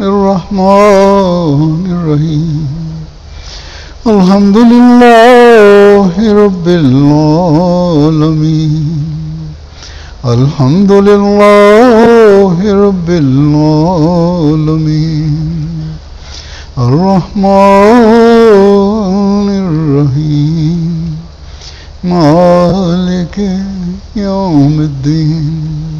الرحمن الرحيم الحمد لله رب العالمين الحمد لله رب العالمين الرحمن الرحيم مالك يوم الدين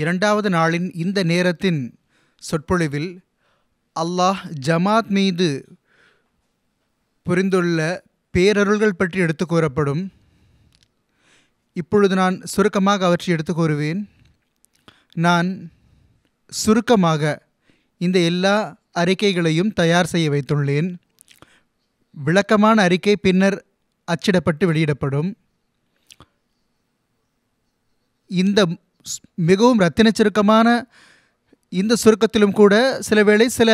இரண்டாவது நாளின் இந்த நேரத்தின் சொற்பொழிவில் அல்லாஹ் ஜமாத் மீது புரிந்துள்ள பேரருள்கள் பற்றி எடுத்து கூறப்படும் இப்பொழுது நான் சுருக்கமாக அவற்றை எடுத்து கூறுவேன் நான் சுருக்கமாக இந்த எல்லா அறிக்கைகளையும் தயார் செய்ய வைத்துள்ளேன் விளக்கமான அறிக்கை பின்னர் அச்சிடப்பட்டு வெளியிடப்படும் இந்த மிகவும் ரத்தின சுருக்கமான இந்த சுருக்கத்திலும் கூட சில வேளை சில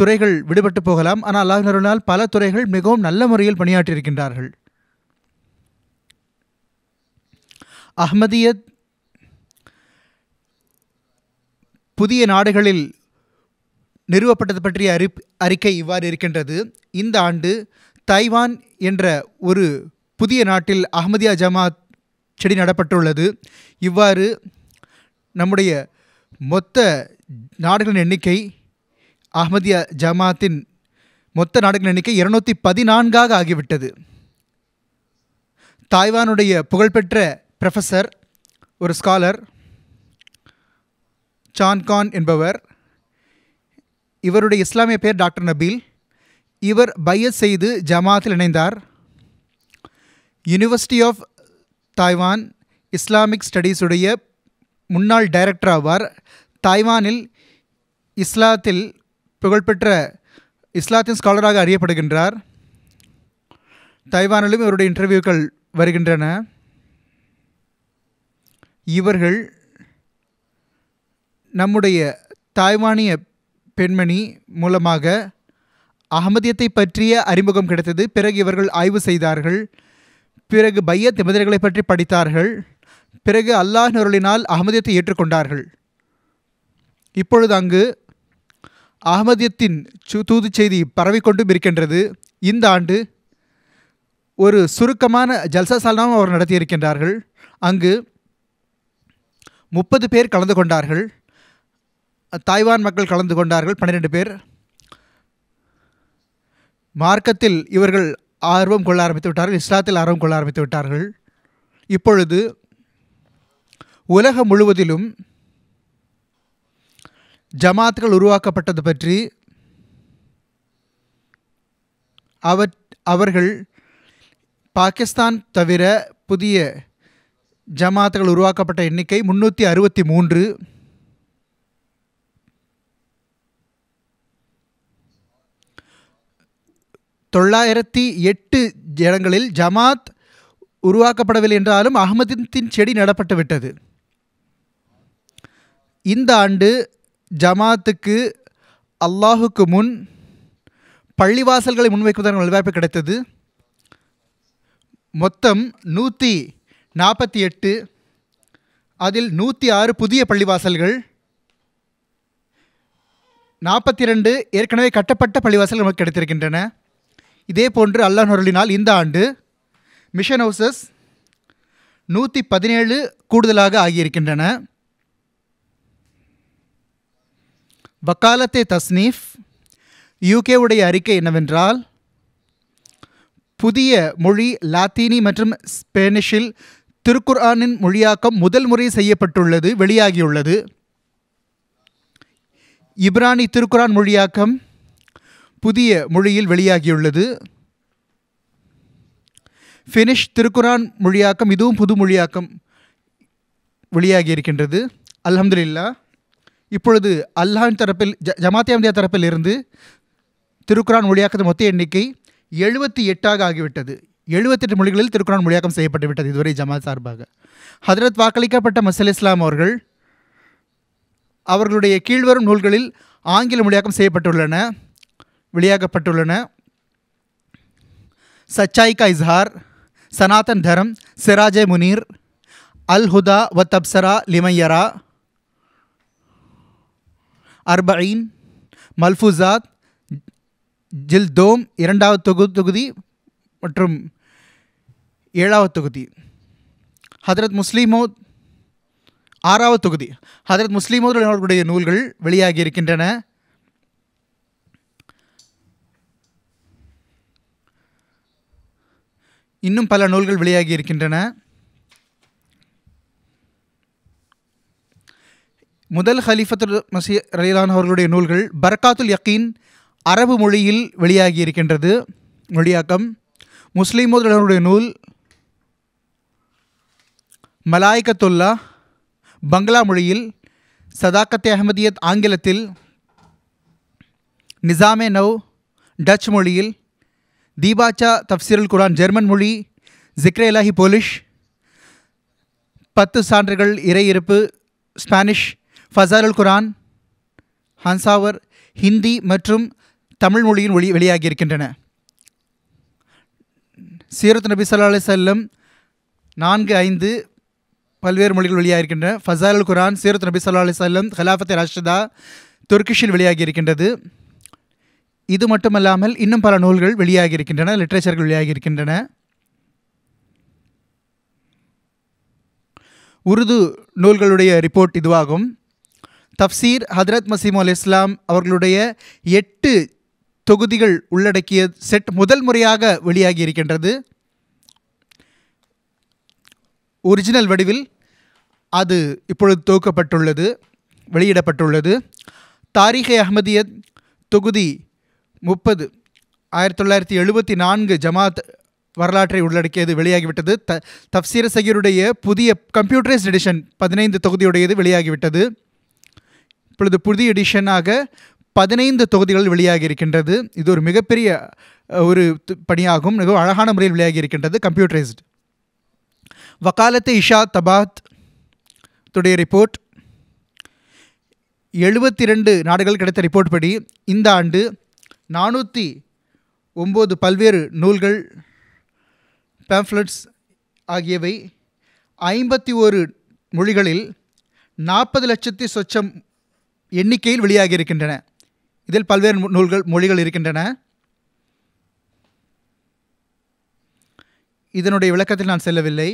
துறைகள் விடுபட்டு போகலாம் ஆனால் அல்லாஹ் அல்லாஹினருளால் பல துறைகள் மிகவும் நல்ல முறையில் பணியாற்றியிருக்கின்றார்கள் அஹ்மதியத் புதிய நாடுகளில் நிறுவப்பட்டது பற்றிய அறி அறிக்கை இவ்வாறு இருக்கின்றது இந்த ஆண்டு தைவான் என்ற ஒரு புதிய நாட்டில் அஹமதியா ஜமாத் செடி நடப்பட்டுள்ளது இவ்வாறு நம்முடைய மொத்த நாடுகளின் எண்ணிக்கை அஹ்மதியா ஜமாத்தின் மொத்த நாடுகளின் எண்ணிக்கை இருநூற்றி பதினான்காக ஆகிவிட்டது தாய்வானுடைய புகழ்பெற்ற ப்ரொஃபஸர் ஒரு ஸ்காலர் சான்கான் என்பவர் இவருடைய இஸ்லாமிய பேர் டாக்டர் நபீல் இவர் பைய செய்து ஜமாத்தில் இணைந்தார் யூனிவர்சிட்டி ஆஃப் தாய்வான் இஸ்லாமிக் ஸ்டடீஸுடைய முன்னாள் டைரக்டர் ஆவார் தாய்வானில் இஸ்லாத்தில் புகழ்பெற்ற இஸ்லாத்தின் ஸ்காலராக அறியப்படுகின்றார் தைவானிலும் இவருடைய இன்டர்வியூக்கள் வருகின்றன இவர்கள் நம்முடைய தாய்வானிய பெண்மணி மூலமாக அகமதியத்தை பற்றிய அறிமுகம் கிடைத்தது பிறகு இவர்கள் ஆய்வு செய்தார்கள் பிறகு பையத் நிபந்தனைகளை பற்றி படித்தார்கள் பிறகு அல்லாஹ் நருளினால் அகமதியத்தை ஏற்றுக்கொண்டார்கள் இப்பொழுது அங்கு அகமதியத்தின் தூது செய்தி பரவிக்கொண்டும் இருக்கின்றது இந்த ஆண்டு ஒரு சுருக்கமான ஜல்சா சால்னாவும் அவர் நடத்தியிருக்கின்றார்கள் அங்கு முப்பது பேர் கலந்து கொண்டார்கள் தாய்வான் மக்கள் கலந்து கொண்டார்கள் பன்னிரெண்டு பேர் மார்க்கத்தில் இவர்கள் ஆர்வம் கொள்ள ஆரம்பித்து விட்டார்கள் இஸ்லாத்தில் ஆர்வம் கொள்ள ஆரம்பித்து விட்டார்கள் இப்பொழுது உலகம் முழுவதிலும் ஜமாத்துகள் உருவாக்கப்பட்டது பற்றி அவற் அவர்கள் பாகிஸ்தான் தவிர புதிய ஜமாத்துகள் உருவாக்கப்பட்ட எண்ணிக்கை முன்னூற்றி அறுபத்தி மூன்று தொள்ளாயிரத்தி எட்டு இடங்களில் ஜமாத் உருவாக்கப்படவில்லை என்றாலும் அகமதின் செடி நடப்பட்டு விட்டது இந்த ஆண்டு ஜமாத்துக்கு அல்லாஹுக்கு முன் பள்ளிவாசல்களை முன்வைக்குவதற்கு நல்வாய்ப்பு கிடைத்தது மொத்தம் நூற்றி நாற்பத்தி எட்டு அதில் நூற்றி ஆறு புதிய பள்ளிவாசல்கள் நாற்பத்தி ரெண்டு ஏற்கனவே கட்டப்பட்ட பள்ளிவாசல்கள் நமக்கு கிடைத்திருக்கின்றன இதே போன்று அல்லாஹ் நொருளினால் இந்த ஆண்டு மிஷன் ஹவுசஸ் நூற்றி பதினேழு கூடுதலாக ஆகியிருக்கின்றன வக்காலத்தே தஸ்னீஃப் யூகேவுடைய அறிக்கை என்னவென்றால் புதிய மொழி லாத்தீனி மற்றும் ஸ்பேனிஷில் திருக்குர்ஆனின் மொழியாக்கம் முதல் முறை செய்யப்பட்டுள்ளது வெளியாகியுள்ளது இப்ரானி திருக்குரான் மொழியாக்கம் புதிய மொழியில் வெளியாகியுள்ளது ஃபினிஷ் திருக்குரான் மொழியாக்கம் இதுவும் புது மொழியாக்கம் வெளியாகி இருக்கின்றது அலமதுல்லா இப்பொழுது அல்லாஹின் தரப்பில் ஜ ஜமாத்தியா இந்தியா தரப்பில் இருந்து திருக்குரான் மொழியாக்கத்தின் மொத்த எண்ணிக்கை எழுபத்தி எட்டாக ஆகிவிட்டது எழுபத்தெட்டு மொழிகளில் திருக்குரான் மொழியாக்கம் செய்யப்பட்டு விட்டது இதுவரை ஜமாத் சார்பாக ஹதரத் வாக்களிக்கப்பட்ட மசல் இஸ்லாம் அவர்கள் அவர்களுடைய கீழ்வரும் நூல்களில் ஆங்கில மொழியாக்கம் செய்யப்பட்டுள்ளன வெளியாகப்பட்டுள்ளன சச்சாய்கா இஸ்ஹார் சனாதன் தரம் சிராஜே முனீர் அல் ஹுதா வ தப்சரா லிமையரா அர்பயின் மல்ஃபுசாத் தோம் இரண்டாவது தொகு தொகுதி மற்றும் ஏழாவது தொகுதி ஹதரத் முஸ்லீமோத் ஆறாவது தொகுதி ஹதரத் முஸ்லீமோத் அவர்களுடைய நூல்கள் வெளியாகி இருக்கின்றன இன்னும் பல நூல்கள் வெளியாகி இருக்கின்றன முதல் ஹலிஃபத்து மசி ரலீலான் அவர்களுடைய நூல்கள் பர்காத்துல் யக்கீன் அரபு மொழியில் வெளியாகி இருக்கின்றது மொழியாக்கம் முஸ்லீமுடைய நூல் மலாய்கத்துல்லா பங்களா மொழியில் சதாக்கத்தே அஹமதியத் ஆங்கிலத்தில் நிசாமே நவ் டச் மொழியில் தீபாச்சா தப்சீருல் குரான் ஜெர்மன் மொழி ஜிக்ரேலாஹி போலிஷ் பத்து சான்றுகள் இறையிருப்பு ஸ்பானிஷ் ஃபசாருல் குரான் ஹன்சாவர் ஹிந்தி மற்றும் தமிழ் மொழியில் ஒளி வெளியாகியிருக்கின்றன சீரத் நபி சல்லா அலி செல்லம் நான்கு ஐந்து பல்வேறு மொழிகள் வெளியாகியிருக்கின்றன ஃபசாருல் குரான் சீரத் நபி சல்லா அலி செல்லம் ஹலாஃபத் ராஷிதா துர்கிஷில் வெளியாகியிருக்கின்றது இது மட்டுமல்லாமல் இன்னும் பல நூல்கள் வெளியாகியிருக்கின்றன லிட்ரேச்சர்கள் வெளியாகியிருக்கின்றன உருது நூல்களுடைய ரிப்போர்ட் இதுவாகும் தப்சீர் ஹதரத் மசீம் அல் இஸ்லாம் அவர்களுடைய எட்டு தொகுதிகள் உள்ளடக்கிய செட் முதல் முறையாக வெளியாகி இருக்கின்றது ஒரிஜினல் வடிவில் அது இப்பொழுது தொகுக்கப்பட்டுள்ளது வெளியிடப்பட்டுள்ளது தாரிகை அஹ்மதியத் தொகுதி முப்பது ஆயிரத்தி தொள்ளாயிரத்தி எழுபத்தி நான்கு ஜமாத் வரலாற்றை உள்ளடக்கியது வெளியாகிவிட்டது த தப்சீர் புதிய கம்ப்யூட்டரைஸ்ட் எடிஷன் பதினைந்து தொகுதியுடையது வெளியாகிவிட்டது இப்பொழுது புதிய எடிஷனாக பதினைந்து தொகுதிகள் வெளியாகி இருக்கின்றது இது ஒரு மிகப்பெரிய ஒரு பணியாகும் மிகவும் அழகான முறையில் வெளியாகி இருக்கின்றது கம்ப்யூட்டரைஸ்டு வக்காலத்து இஷா தபாத் துடைய ரிப்போர்ட் எழுபத்தி ரெண்டு நாடுகள் கிடைத்த ரிப்போர்ட் படி இந்த ஆண்டு நானூற்றி ஒம்பது பல்வேறு நூல்கள் பேம்ஃப்ளட்ஸ் ஆகியவை ஐம்பத்தி ஒரு மொழிகளில் நாற்பது லட்சத்தி சொச்சம் எண்ணிக்கையில் வெளியாகி இருக்கின்றன இதில் பல்வேறு நூல்கள் மொழிகள் இருக்கின்றன இதனுடைய விளக்கத்தில் நான் செல்லவில்லை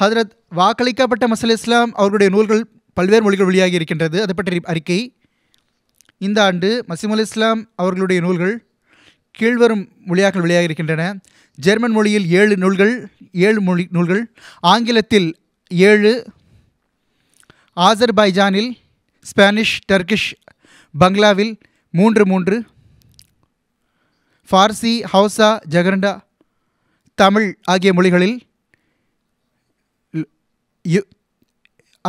ஹதரத் வாக்களிக்கப்பட்ட மசல் இஸ்லாம் அவர்களுடைய நூல்கள் பல்வேறு மொழிகள் வெளியாகி இருக்கின்றது அது பற்றிய அறிக்கை இந்த ஆண்டு மசிமுல் இஸ்லாம் அவர்களுடைய நூல்கள் கீழ்வரும் மொழியாக வெளியாகி இருக்கின்றன ஜெர்மன் மொழியில் ஏழு நூல்கள் ஏழு மொழி நூல்கள் ஆங்கிலத்தில் ஏழு ஆசர்பைஜானில் ஸ்பானிஷ் டர்கிஷ் பங்களாவில் மூன்று மூன்று ஃபார்சி ஹவுசா ஜகரண்டா தமிழ் ஆகிய மொழிகளில்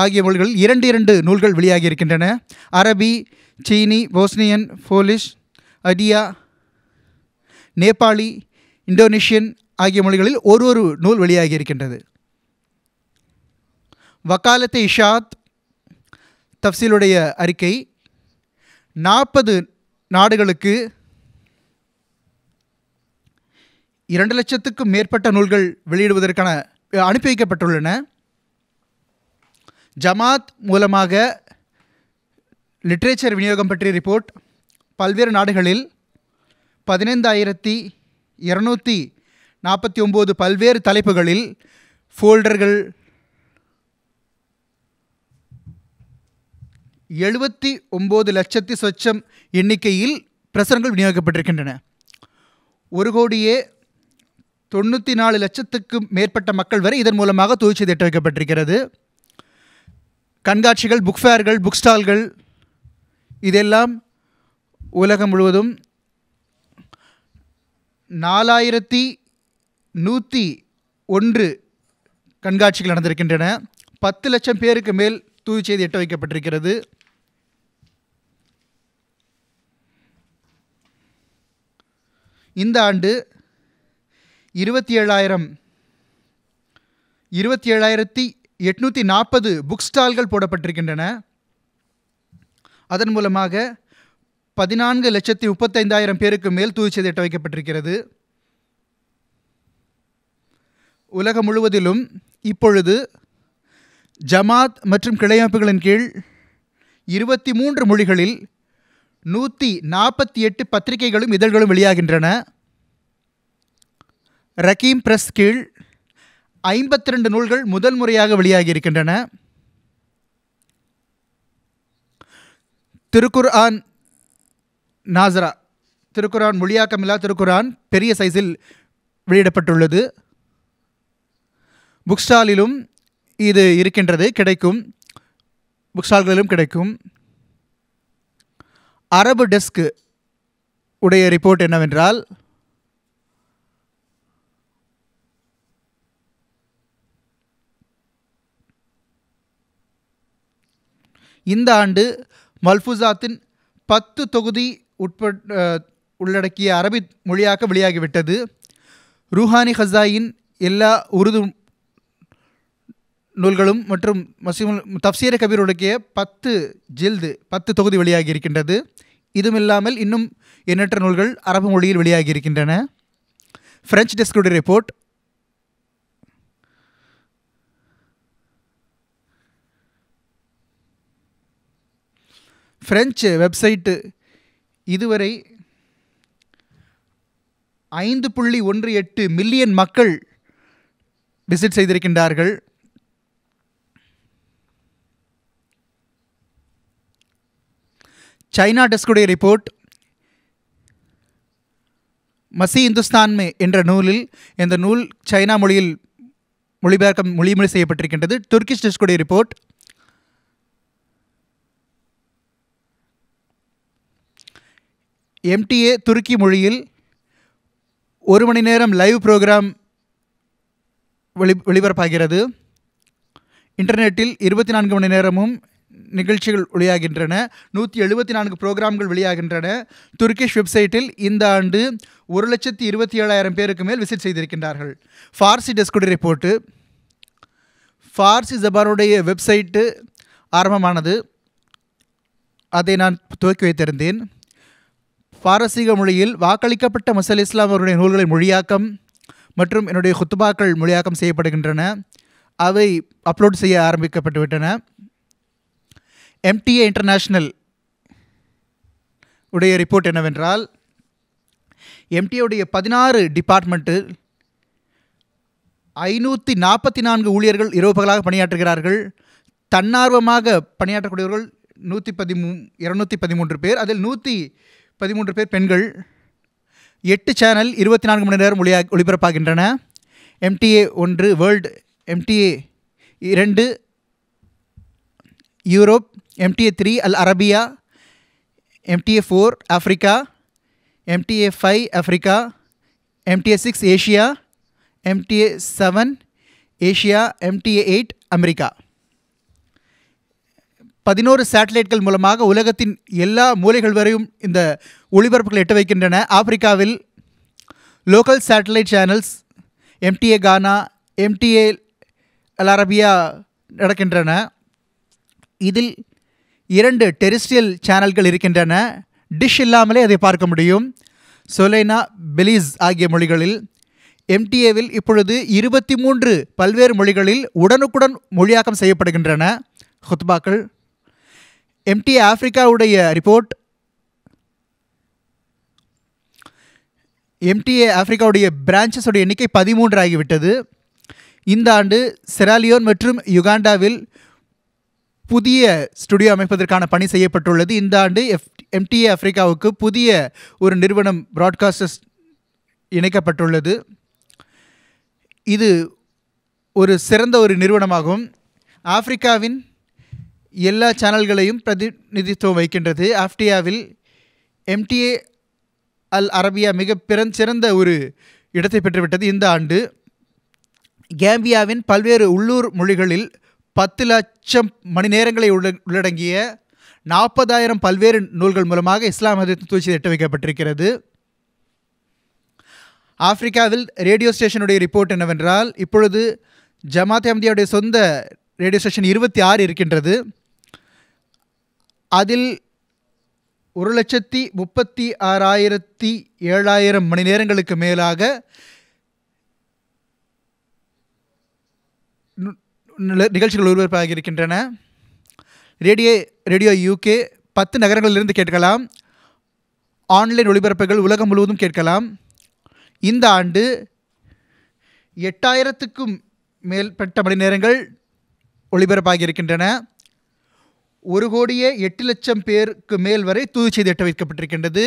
ஆகிய மொழிகளில் இரண்டு இரண்டு நூல்கள் வெளியாகி இருக்கின்றன அரபி சீனி போஸ்னியன் போலிஷ் அடியா நேபாளி இந்தோனேஷியன் ஆகிய மொழிகளில் ஒரு ஒரு நூல் வெளியாகி இருக்கின்றது வக்காலத்தை இஷாத் தஃசீலுடைய அறிக்கை நாற்பது நாடுகளுக்கு இரண்டு லட்சத்துக்கும் மேற்பட்ட நூல்கள் வெளியிடுவதற்கான அனுப்பி வைக்கப்பட்டுள்ளன ஜமாத் மூலமாக லிட்ரேச்சர் விநியோகம் பற்றிய ரிப்போர்ட் பல்வேறு நாடுகளில் பதினைந்தாயிரத்தி இரநூத்தி நாற்பத்தி ஒம்பது பல்வேறு தலைப்புகளில் ஃபோல்டர்கள் எழுபத்தி ஒம்பது லட்சத்தி சொச்சம் எண்ணிக்கையில் பிரசரங்கள் விநியோகிக்கப்பட்டிருக்கின்றன ஒரு கோடியே தொண்ணூற்றி நாலு லட்சத்துக்கும் மேற்பட்ட மக்கள் வரை இதன் மூலமாக தொழிற்சி வைக்கப்பட்டிருக்கிறது கண்காட்சிகள் புக் ஃபேர்கள் புக் ஸ்டால்கள் இதெல்லாம் உலகம் முழுவதும் நாலாயிரத்தி நூற்றி ஒன்று கண்காட்சிகள் நடந்திருக்கின்றன பத்து லட்சம் பேருக்கு மேல் தூய்ச்செய்தி எட்ட வைக்கப்பட்டிருக்கிறது இந்த ஆண்டு இருபத்தி ஏழாயிரம் இருபத்தி ஏழாயிரத்தி எட்நூற்றி நாற்பது புக் ஸ்டால்கள் போடப்பட்டிருக்கின்றன அதன் மூலமாக பதினான்கு லட்சத்தி முப்பத்தைந்தாயிரம் பேருக்கு மேல் தூய்ச்சி எட்ட வைக்கப்பட்டிருக்கிறது உலகம் முழுவதிலும் இப்பொழுது ஜமாத் மற்றும் கிளையமைப்புகளின் கீழ் இருபத்தி மூன்று மொழிகளில் நூற்றி நாற்பத்தி எட்டு பத்திரிகைகளும் இதழ்களும் வெளியாகின்றன ரகீம் பிரஸ் கீழ் ஐம்பத்தி ரெண்டு நூல்கள் முதல் முறையாக வெளியாகியிருக்கின்றன திருக்குர் ஆன் நாசரா திருக்குரான் மொழியாக்கமில்லா திருக்குரான் பெரிய சைஸில் வெளியிடப்பட்டுள்ளது புக் ஸ்டாலிலும் இது இருக்கின்றது கிடைக்கும் புக் ஸ்டால்களிலும் கிடைக்கும் அரபு டெஸ்க் உடைய ரிப்போர்ட் என்னவென்றால் இந்த ஆண்டு மல்ஃபுசாத்தின் பத்து தொகுதி உட்பட உள்ளடக்கிய அரபி மொழியாக வெளியாகிவிட்டது ரூஹானி ஹசாயின் எல்லா உருது நூல்களும் மற்றும் மசீம் தப்சீர கபீருடைய பத்து ஜில்து பத்து தொகுதி வெளியாகி இருக்கின்றது இதுவும் இல்லாமல் இன்னும் எண்ணற்ற நூல்கள் அரபு மொழியில் வெளியாகி இருக்கின்றன ஃப்ரெஞ்ச் டெஸ்கூடி ரிப்போர்ட் ஃப்ரெஞ்சு வெப்சைட்டு இதுவரை ஐந்து புள்ளி ஒன்று எட்டு மில்லியன் மக்கள் விசிட் செய்திருக்கின்றார்கள் சைனா டெஸ்குடைய ரிப்போர்ட் மசி இந்துஸ்தான்மே என்ற நூலில் இந்த நூல் சைனா மொழியில் மொழிபெயர்க்கம் மொழிமொழி செய்யப்பட்டிருக்கின்றது துர்கிஷ் டெஸ்குடைய ரிப்போர்ட் எம்டிஏ துருக்கி மொழியில் ஒரு மணி நேரம் லைவ் ப்ரோக்ராம் ஒளி ஒளிபரப்பாகிறது இன்டர்நெட்டில் இருபத்தி நான்கு மணி நேரமும் நிகழ்ச்சிகள் வெளியாகின்றன நூற்றி எழுபத்தி நான்கு ப்ரோக்ராம்கள் வெளியாகின்றன துருக்கிஷ் வெப்சைட்டில் இந்த ஆண்டு ஒரு லட்சத்தி இருபத்தி ஏழாயிரம் பேருக்கு மேல் விசிட் செய்திருக்கின்றார்கள் ஃபார்சி டெஸ்குடி ரிப்போர்ட்டு ஃபார்சி ஜபானுடைய வெப்சைட்டு ஆரம்பமானது அதை நான் துவக்கி வைத்திருந்தேன் பாரசீக மொழியில் வாக்களிக்கப்பட்ட முசல் இஸ்லாம் அவருடைய நூல்களை மொழியாக்கம் மற்றும் என்னுடைய குத்துபாக்கள் மொழியாக்கம் செய்யப்படுகின்றன அவை அப்லோட் செய்ய ஆரம்பிக்கப்பட்டுவிட்டன எம்டிஏ இன்டர்நேஷ்னல் உடைய ரிப்போர்ட் என்னவென்றால் எம்டிஏவுடைய பதினாறு டிபார்ட்மெண்ட்டு ஐநூற்றி நாற்பத்தி நான்கு ஊழியர்கள் இரவு பகலாக பணியாற்றுகிறார்கள் தன்னார்வமாக பணியாற்றக்கூடியவர்கள் நூற்றி பதிமூ இரநூத்தி பதிமூன்று பேர் அதில் நூற்றி பதிமூன்று பேர் பெண்கள் எட்டு சேனல் இருபத்தி நான்கு மணி நேரம் ஒளியா ஒளிபரப்பாகின்றன எம்டிஏ ஒன்று வேர்ல்டு எம்டிஏ இரண்டு Europe Africa Al Arabiya, Africa Africa, six Africa, MTA Asia, Asia Asia, eight America. பதினோரு சேட்டலைட்கள் மூலமாக உலகத்தின் எல்லா மூலைகள் வரையும் இந்த ஒளிபரப்புகள் எட்ட வைக்கின்றன ஆப்பிரிக்காவில் local satellite channels MTA Ghana MTA Al Arabiya நடக்கின்றன இதில் இரண்டு டெரிஸ்டியல் சேனல்கள் இருக்கின்றன டிஷ் இல்லாமலே அதை பார்க்க முடியும் சொலைனா பெலீஸ் ஆகிய மொழிகளில் எம்டிஏவில் இப்பொழுது இருபத்தி மூன்று பல்வேறு மொழிகளில் உடனுக்குடன் மொழியாக்கம் செய்யப்படுகின்றன ஹுத்பாக்கள் எம்டிஏ ஆஃப்ரிக்காவுடைய ரிப்போர்ட் எம்டிஏ ஆஃப்ரிக்காவுடைய பிரான்ச்சஸுடைய எண்ணிக்கை பதிமூன்று ஆகிவிட்டது இந்த ஆண்டு செராலியோன் மற்றும் யுகாண்டாவில் புதிய ஸ்டுடியோ அமைப்பதற்கான பணி செய்யப்பட்டுள்ளது இந்த ஆண்டு எஃப் எம்டிஏ ஆஃப்ரிக்காவுக்கு புதிய ஒரு நிறுவனம் ப்ராட்காஸ்டர்ஸ் இணைக்கப்பட்டுள்ளது இது ஒரு சிறந்த ஒரு நிறுவனமாகும் ஆப்பிரிக்காவின் எல்லா சேனல்களையும் பிரதிநிதித்துவம் வைக்கின்றது ஆஃப்டியாவில் எம்டிஏ அல் அரபியா மிக பிறன் சிறந்த ஒரு இடத்தை பெற்றுவிட்டது இந்த ஆண்டு கேம்பியாவின் பல்வேறு உள்ளூர் மொழிகளில் பத்து லட்சம் மணி நேரங்களை உள்ளடங்கிய நாற்பதாயிரம் பல்வேறு நூல்கள் மூலமாக இஸ்லாம் மதத்தின் தூசி எட்டு வைக்கப்பட்டிருக்கிறது ஆப்பிரிக்காவில் ரேடியோ ஸ்டேஷனுடைய ரிப்போர்ட் என்னவென்றால் இப்பொழுது ஜமாத் அம்தியாவுடைய சொந்த ரேடியோ ஸ்டேஷன் இருபத்தி ஆறு இருக்கின்றது அதில் ஒரு லட்சத்தி முப்பத்தி ஆறாயிரத்தி ஏழாயிரம் மணி நேரங்களுக்கு மேலாக நிகழ்ச்சிகள் ஒருவருப்பாக இருக்கின்றன ரேடியோ ரேடியோ யூகே பத்து நகரங்களிலிருந்து கேட்கலாம் ஆன்லைன் ஒளிபரப்புகள் உலகம் முழுவதும் கேட்கலாம் இந்த ஆண்டு எட்டாயிரத்துக்கும் மேற்பட்ட மணி நேரங்கள் ஒளிபரப்பாகி இருக்கின்றன ஒரு கோடியே எட்டு லட்சம் பேருக்கு மேல் வரை தூது செய்தி எட்ட வைக்கப்பட்டிருக்கின்றது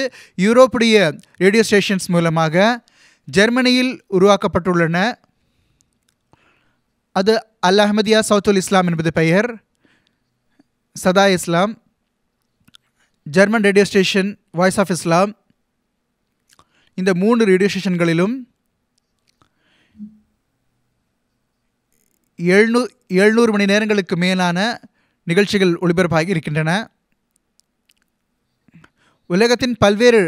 யூரோப்புடைய ரேடியோ ஸ்டேஷன்ஸ் மூலமாக ஜெர்மனியில் உருவாக்கப்பட்டுள்ளன அது அல் அஹமதியா சவுத்துல் இஸ்லாம் என்பது பெயர் சதா இஸ்லாம் German radio station voice of Islam இந்த மூன்று ரேடியோ ஸ்டேஷன்களிலும் எழுநூ எழுநூறு மணி நேரங்களுக்கு மேலான நிகழ்ச்சிகள் ஒளிபரப்பாகி இருக்கின்றன உலகத்தின் பல்வேறு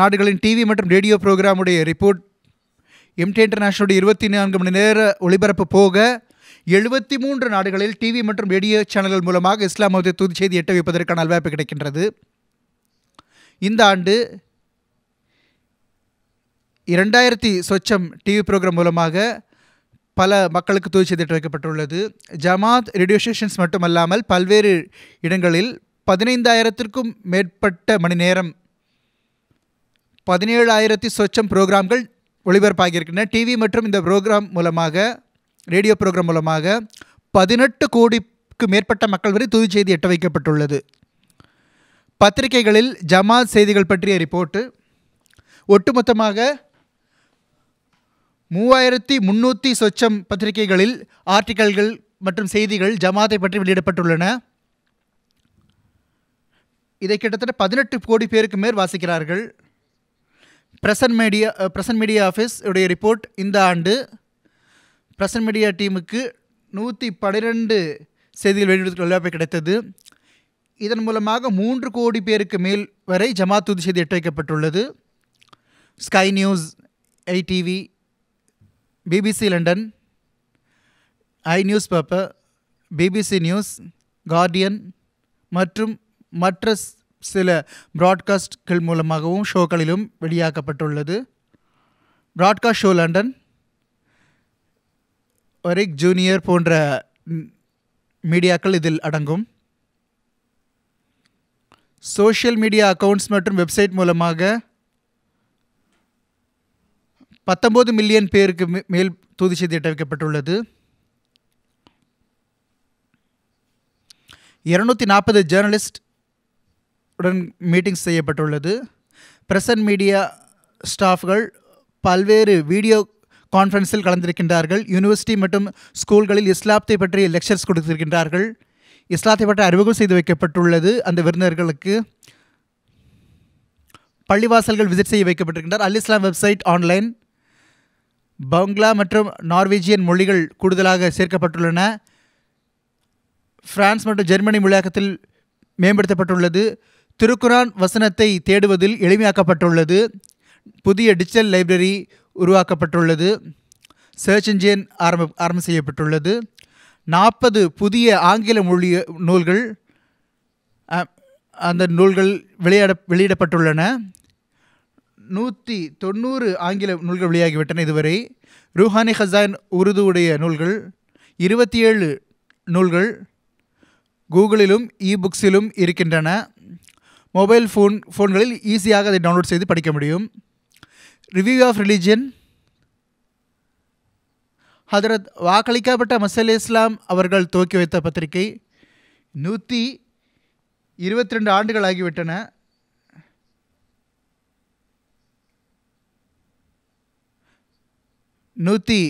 நாடுகளின் டிவி மற்றும் ரேடியோ ப்ரோக்ராமுடைய ரிப்போர்ட் எம்டி இன்டர்நேஷனுடைய இருபத்தி நான்கு மணி நேர ஒளிபரப்பு போக எழுபத்தி மூன்று நாடுகளில் டிவி மற்றும் ரேடியோ சேனல்கள் மூலமாக இஸ்லாம் மதத்தை தூது செய்தி எட்ட வைப்பதற்கான வாய்ப்பு கிடைக்கின்றது இந்த ஆண்டு இரண்டாயிரத்தி சொச்சம் டிவி ப்ரோக்ராம் மூலமாக பல மக்களுக்கு தூது செய்தி எட்ட வைக்கப்பட்டுள்ளது ஜமாத் ரேடியோ ஸ்டேஷன்ஸ் மட்டுமல்லாமல் பல்வேறு இடங்களில் பதினைந்தாயிரத்திற்கும் மேற்பட்ட மணி நேரம் பதினேழாயிரத்தி சொச்சம் ப்ரோக்ராம்கள் ஒளிபரப்பாகியிருக்கின்றன டிவி மற்றும் இந்த ப்ரோக்ராம் மூலமாக ரேடியோ ப்ரோக்ராம் மூலமாக பதினெட்டு கோடிக்கு மேற்பட்ட மக்கள் வரை தூய் செய்தி எட்ட வைக்கப்பட்டுள்ளது பத்திரிகைகளில் ஜமா செய்திகள் பற்றிய ரிப்போர்ட்டு ஒட்டுமொத்தமாக மூவாயிரத்தி முந்நூற்றி சொச்சம் பத்திரிகைகளில் ஆர்டிக்கல்கள் மற்றும் செய்திகள் ஜமாத்தை பற்றி வெளியிடப்பட்டுள்ளன இதை கிட்டத்தட்ட பதினெட்டு கோடி பேருக்கு மேல் வாசிக்கிறார்கள் present media present media office உடைய ரிப்போர்ட் இந்த ஆண்டு பிரசன்ட் மீடியா டீமுக்கு நூற்றி பன்னிரெண்டு செய்திகள் வெளியிடுவதற்கு கிடைத்தது இதன் மூலமாக மூன்று கோடி பேருக்கு மேல் வரை ஜமாத்துதி செய்தி எட்டு வைக்கப்பட்டுள்ளது Sky News ITV BBC London I newspaper BBC News Guardian மற்றும் மற்ற சில ப்ராட்காஸ்ட்கள் மூலமாகவும் ஷோக்களிலும் வெளியாக்கப்பட்டுள்ளது ப்ராட்காஸ்ட் ஷோ லண்டன் ஒரிக் ஜூனியர் போன்ற மீடியாக்கள் இதில் அடங்கும் சோஷியல் மீடியா அக்கவுண்ட்ஸ் மற்றும் வெப்சைட் மூலமாக பத்தொம்போது மில்லியன் பேருக்கு மேல் தூதி செய்தி எட்ட வைக்கப்பட்டுள்ளது இருநூற்றி நாற்பது ஜேர்னலிஸ்ட் உடன் மீட்டிங் செய்யப்பட்டுள்ளது பிரசன்ட் மீடியா ஸ்டாஃப்கள் பல்வேறு வீடியோ கான்ஃபரன்ஸில் கலந்திருக்கின்றார்கள் யூனிவர்சிட்டி மற்றும் ஸ்கூல்களில் இஸ்லாத்தை பற்றி லெக்சர்ஸ் கொடுத்திருக்கின்றார்கள் இஸ்லாத்தை பற்றி அறிமுகம் செய்து வைக்கப்பட்டுள்ளது அந்த விருந்தினர்களுக்கு பள்ளிவாசல்கள் விசிட் செய்ய வைக்கப்பட்டிருக்கின்றார் அல் இஸ்லாம் வெப்சைட் ஆன்லைன் பங்களா மற்றும் நார்வேஜியன் மொழிகள் கூடுதலாக சேர்க்கப்பட்டுள்ளன பிரான்ஸ் மற்றும் ஜெர்மனி மொழியாக்கத்தில் மேம்படுத்தப்பட்டுள்ளது திருக்குரான் வசனத்தை தேடுவதில் எளிமையாக்கப்பட்டுள்ளது புதிய டிஜிட்டல் லைப்ரரி உருவாக்கப்பட்டுள்ளது சர்ச் இன்ஜின் ஆரம்ப ஆரம்பம் செய்யப்பட்டுள்ளது நாற்பது புதிய ஆங்கில மொழி நூல்கள் அந்த நூல்கள் வெளியிட வெளியிடப்பட்டுள்ளன நூற்றி தொண்ணூறு ஆங்கில நூல்கள் வெளியாகிவிட்டன இதுவரை ரூஹானி ஹசான் உருதுவுடைய நூல்கள் இருபத்தி ஏழு நூல்கள் கூகுளிலும் இ புக்ஸிலும் இருக்கின்றன மொபைல் ஃபோன் ஃபோன்களில் ஈஸியாக அதை டவுன்லோட் செய்து படிக்க முடியும் ரிவ்யூ ஆஃப் ரிலீஜியன் ஹதரத் வாக்களிக்கப்பட்ட மசல் இஸ்லாம் அவர்கள் துவக்கி வைத்த பத்திரிகை நூற்றி இருபத்தி ரெண்டு ஆண்டுகள் ஆகிவிட்டன நூற்றி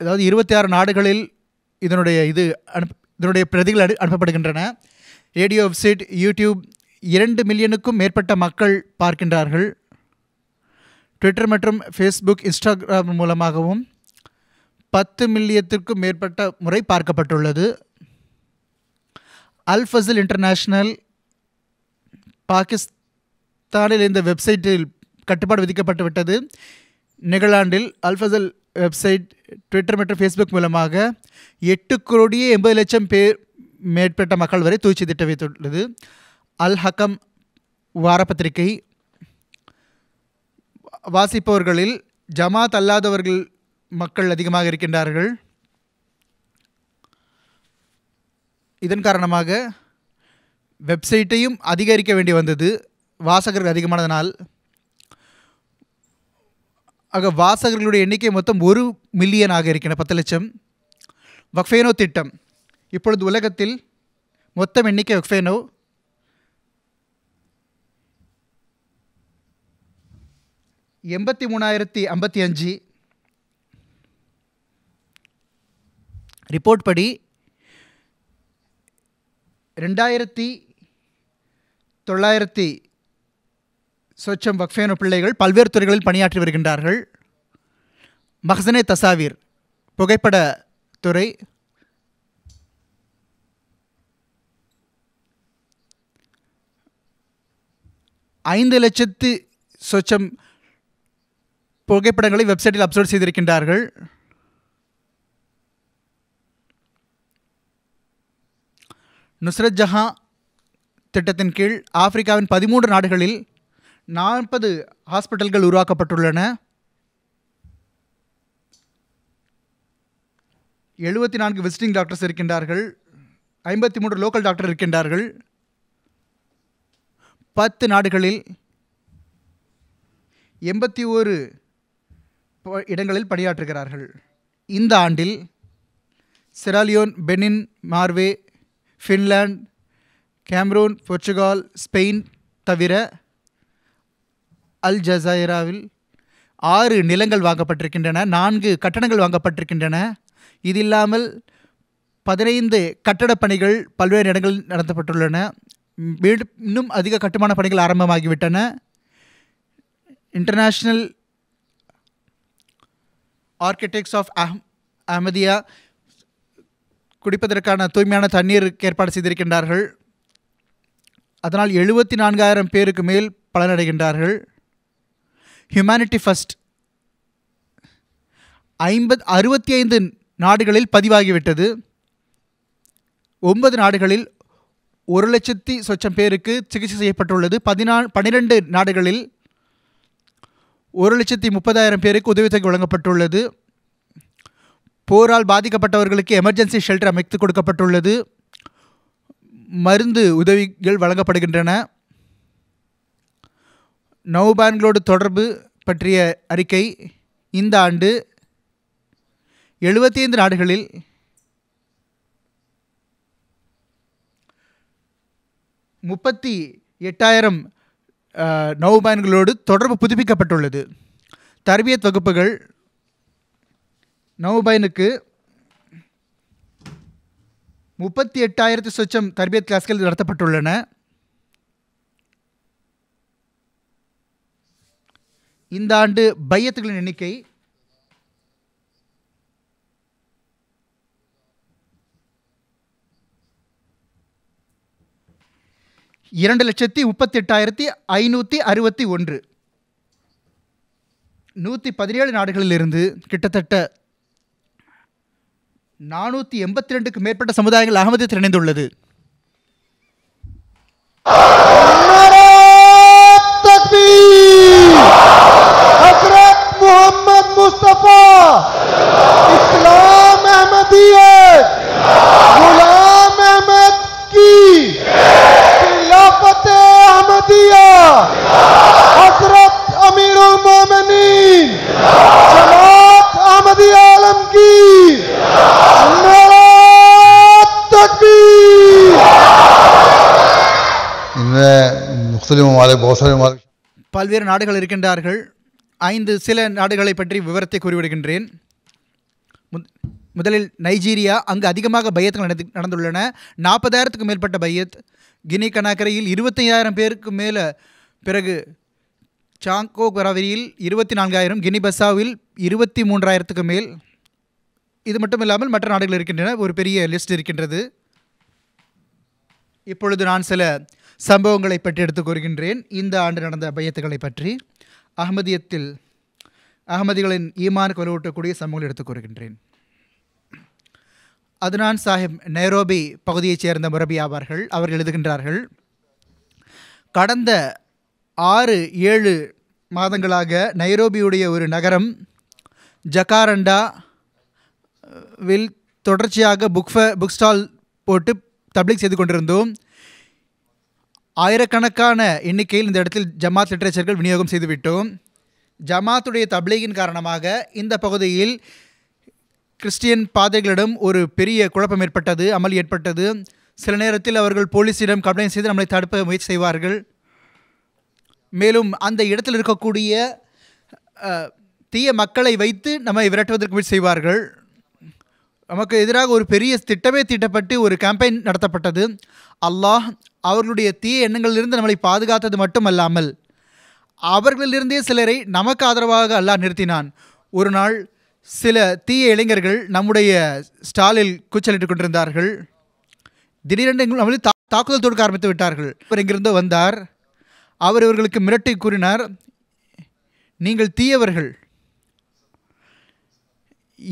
அதாவது இருபத்தி ஆறு நாடுகளில் இதனுடைய இது அனுப் இதனுடைய பிரதிகள் அனு அனுப்பப்படுகின்றன ரேடியோ வெப்சைட் யூடியூப் இரண்டு மில்லியனுக்கும் மேற்பட்ட மக்கள் பார்க்கின்றார்கள் ட்விட்டர் மற்றும் ஃபேஸ்புக் இன்ஸ்டாகிராம் மூலமாகவும் பத்து மில்லியத்திற்கும் மேற்பட்ட முறை பார்க்கப்பட்டுள்ளது அல் ஃபசில் இன்டர்நேஷ்னல் பாகிஸ்தானில் இந்த வெப்சைட்டில் கட்டுப்பாடு விதிக்கப்பட்டு விட்டது நிகழாண்டில் அல்ஃபசல் வெப்சைட் ட்விட்டர் மற்றும் ஃபேஸ்புக் மூலமாக எட்டு கோடியே எண்பது லட்சம் பேர் மேற்பட்ட மக்கள் வரை தூய்ச்சி திட்ட வைத்துள்ளது அல் ஹக்கம் வாரப்பத்திரிகை வாசிப்பவர்களில் ஜமாத் அல்லாதவர்கள் மக்கள் அதிகமாக இருக்கின்றார்கள் இதன் காரணமாக வெப்சைட்டையும் அதிகரிக்க வேண்டி வந்தது வாசகர்கள் அதிகமானதனால் ஆக வாசகர்களுடைய எண்ணிக்கை மொத்தம் ஒரு மில்லியனாக இருக்கின்ற பத்து லட்சம் வக்ஃபேனோ திட்டம் இப்பொழுது உலகத்தில் மொத்தம் எண்ணிக்கை வக்ஃபேனோ எண்பத்தி மூணாயிரத்தி ஐம்பத்தி அஞ்சு ரிப்போர்ட் படி ரெண்டாயிரத்தி தொள்ளாயிரத்தி சொச்சம் வக்ஃபேனு பிள்ளைகள் பல்வேறு துறைகளில் பணியாற்றி வருகின்றார்கள் மஹசனே தசாவீர் புகைப்பட துறை ஐந்து லட்சத்து சொச்சம் புகைப்படங்களை வெப்சைட்டில் அப்லோட் செய்திருக்கின்றார்கள் நுஸ்ரத் ஜஹா திட்டத்தின் கீழ் ஆப்பிரிக்காவின் பதிமூன்று நாடுகளில் நாற்பது ஹாஸ்பிட்டல்கள் உருவாக்கப்பட்டுள்ளன எழுபத்தி நான்கு விசிட்டிங் டாக்டர்ஸ் இருக்கின்றார்கள் ஐம்பத்தி மூன்று லோக்கல் டாக்டர் இருக்கின்றார்கள் பத்து நாடுகளில் எண்பத்தி ஓரு இடங்களில் பணியாற்றுகிறார்கள் இந்த ஆண்டில் செராலியோன் பெனின் மார்வே ஃபின்லாண்ட் கேம்ரூன் போர்ச்சுகால் ஸ்பெயின் தவிர அல் ஜசைராவில் ஆறு நிலங்கள் வாங்கப்பட்டிருக்கின்றன நான்கு கட்டணங்கள் வாங்கப்பட்டிருக்கின்றன இது இல்லாமல் பதினைந்து கட்டடப் பணிகள் பல்வேறு இடங்களில் நடத்தப்பட்டுள்ளன இன்னும் அதிக கட்டுமான பணிகள் ஆரம்பமாகிவிட்டன international architects of ah Ahmadiyya குடிப்பதற்கான தூய்மையான தண்ணீருக்கு ஏற்பாடு செய்திருக்கின்றார்கள் அதனால் எழுபத்தி நான்காயிரம் பேருக்கு மேல் பலனடைகின்றார்கள் ஹியூமனிட்டி ஃபஸ்ட் ஐம்பது அறுபத்தி ஐந்து நாடுகளில் பதிவாகிவிட்டது ஒன்பது நாடுகளில் ஒரு லட்சத்தி சொச்சம் பேருக்கு சிகிச்சை செய்யப்பட்டுள்ளது பதினா பன்னிரெண்டு நாடுகளில் ஒரு லட்சத்தி முப்பதாயிரம் பேருக்கு உதவித்தொகை வழங்கப்பட்டுள்ளது போரால் பாதிக்கப்பட்டவர்களுக்கு எமர்ஜென்சி ஷெல்டர் அமைத்து கொடுக்கப்பட்டுள்ளது மருந்து உதவிகள் வழங்கப்படுகின்றன நவ்பேங்களோடு தொடர்பு பற்றிய அறிக்கை இந்த ஆண்டு எழுபத்தி ஐந்து நாடுகளில் முப்பத்தி எட்டாயிரம் நவ்பேன்களோடு தொடர்பு புதுப்பிக்கப்பட்டுள்ளது தர்பியத் வகுப்புகள் நவ்பைனுக்கு முப்பத்தி எட்டாயிரத்து சொச்சம் தர்பியத் கிளாஸ்கள் நடத்தப்பட்டுள்ளன இந்த ஆண்டு பையத்துகளின் எண்ணிக்கை இரண்டு லட்சத்தி முப்பத்தெட்டாயிரத்தி ஐநூற்றி அறுபத்தி ஒன்று நூற்றி பதினேழு நாடுகளிலிருந்து கிட்டத்தட்ட நானூற்றி எண்பத்தி ரெண்டுக்கு மேற்பட்ட சமுதாயங்கள் அகமதியத்தில் இணைந்துள்ளது பல்வேறு நாடுகள் இருக்கின்றார்கள் ஐந்து சில நாடுகளை பற்றி விவரத்தை கூறிவிடுகின்றேன் முதலில் நைஜீரியா அங்கு அதிகமாக பையத்துகள் நடந்து நடந்துள்ளன நாற்பதாயிரத்துக்கும் மேற்பட்ட பையத் கினி கணாக்கரையில் இருபத்தையாயிரம் பேருக்கு மேலே பிறகு சாங்கோ பரவரியில் இருபத்தி நான்காயிரம் கினிபஸாவில் இருபத்தி மூன்றாயிரத்துக்கு மேல் இது மட்டும் இல்லாமல் மற்ற நாடுகள் இருக்கின்றன ஒரு பெரிய லிஸ்ட் இருக்கின்றது இப்பொழுது நான் சில சம்பவங்களை பற்றி எடுத்துக் கூறுகின்றேன் இந்த ஆண்டு நடந்த பையத்துகளை பற்றி அகமதியத்தில் அகமதிகளின் ஈமானுக்கு வலுவூட்டக்கூடிய சம்பவங்கள் எடுத்துக் கூறுகின்றேன் அதுனான் சாஹிப் நைரோபி பகுதியைச் சேர்ந்த முரபி ஆவார்கள் அவர்கள் எழுதுகின்றார்கள் கடந்த ஆறு ஏழு மாதங்களாக நைரோபியுடைய ஒரு நகரம் ஜக்காரண்டா வில் தொடர்ச்சியாக புக் புக் ஸ்டால் போட்டு தப்ளிக் செய்து கொண்டிருந்தோம் ஆயிரக்கணக்கான எண்ணிக்கையில் இந்த இடத்தில் ஜமாத் லிட்ரேச்சர்கள் விநியோகம் செய்துவிட்டோம் ஜமாத்துடைய தப்லீகின் காரணமாக இந்த பகுதியில் கிறிஸ்டியன் பாதைகளிடம் ஒரு பெரிய குழப்பம் ஏற்பட்டது அமல் ஏற்பட்டது சில நேரத்தில் அவர்கள் போலீஸிடம் கம்ப்ளைண்ட் செய்து நம்மளை தடுப்ப முயற்சி செய்வார்கள் மேலும் அந்த இடத்தில் இருக்கக்கூடிய தீய மக்களை வைத்து நம்மை விரட்டுவதற்கு முயற்சி செய்வார்கள் நமக்கு எதிராக ஒரு பெரிய திட்டமே தீட்டப்பட்டு ஒரு கேம்பெயின் நடத்தப்பட்டது அல்லாஹ் அவர்களுடைய தீய எண்ணங்களிலிருந்து நம்மளை பாதுகாத்தது மட்டுமல்லாமல் அவர்களிலிருந்தே சிலரை நமக்கு ஆதரவாக அல்லாஹ் நிறுத்தினான் ஒரு நாள் சில தீய இளைஞர்கள் நம்முடைய ஸ்டாலில் கூச்சலிட்டு கொண்டிருந்தார்கள் திடீரென்று நம்மளை தாக்குதல் தொடுக்க ஆரம்பித்து விட்டார்கள் இவர் இங்கிருந்து வந்தார் அவர் இவர்களுக்கு மிரட்டை கூறினார் நீங்கள் தீயவர்கள்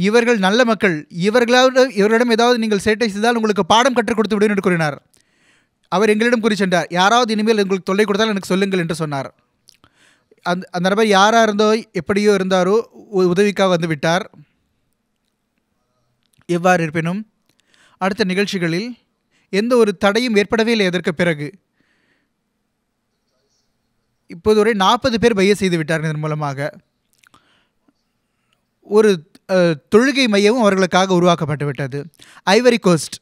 இவர்கள் நல்ல மக்கள் இவர்களாவது இவர்களிடம் ஏதாவது நீங்கள் சேட்டை செய்தால் உங்களுக்கு பாடம் கற்றுக் கொடுத்து விடுவேன் என்று கூறினார் அவர் எங்களிடம் கூறி சென்றார் யாராவது இனிமேல் உங்களுக்கு தொல்லை கொடுத்தால் எனக்கு சொல்லுங்கள் என்று சொன்னார் அந்த அந்த நபர் யாராக இருந்தோ எப்படியோ இருந்தாரோ உதவிக்காக வந்துவிட்டார் எவ்வாறு இருப்பினும் அடுத்த நிகழ்ச்சிகளில் எந்த ஒரு தடையும் ஏற்படவே இல்லை அதற்கு பிறகு இப்போது வரை நாற்பது பேர் பைய செய்து விட்டார்கள் இதன் மூலமாக ஒரு தொழுகை மையமும் அவர்களுக்காக உருவாக்கப்பட்டு விட்டது ஐவரி கோஸ்ட்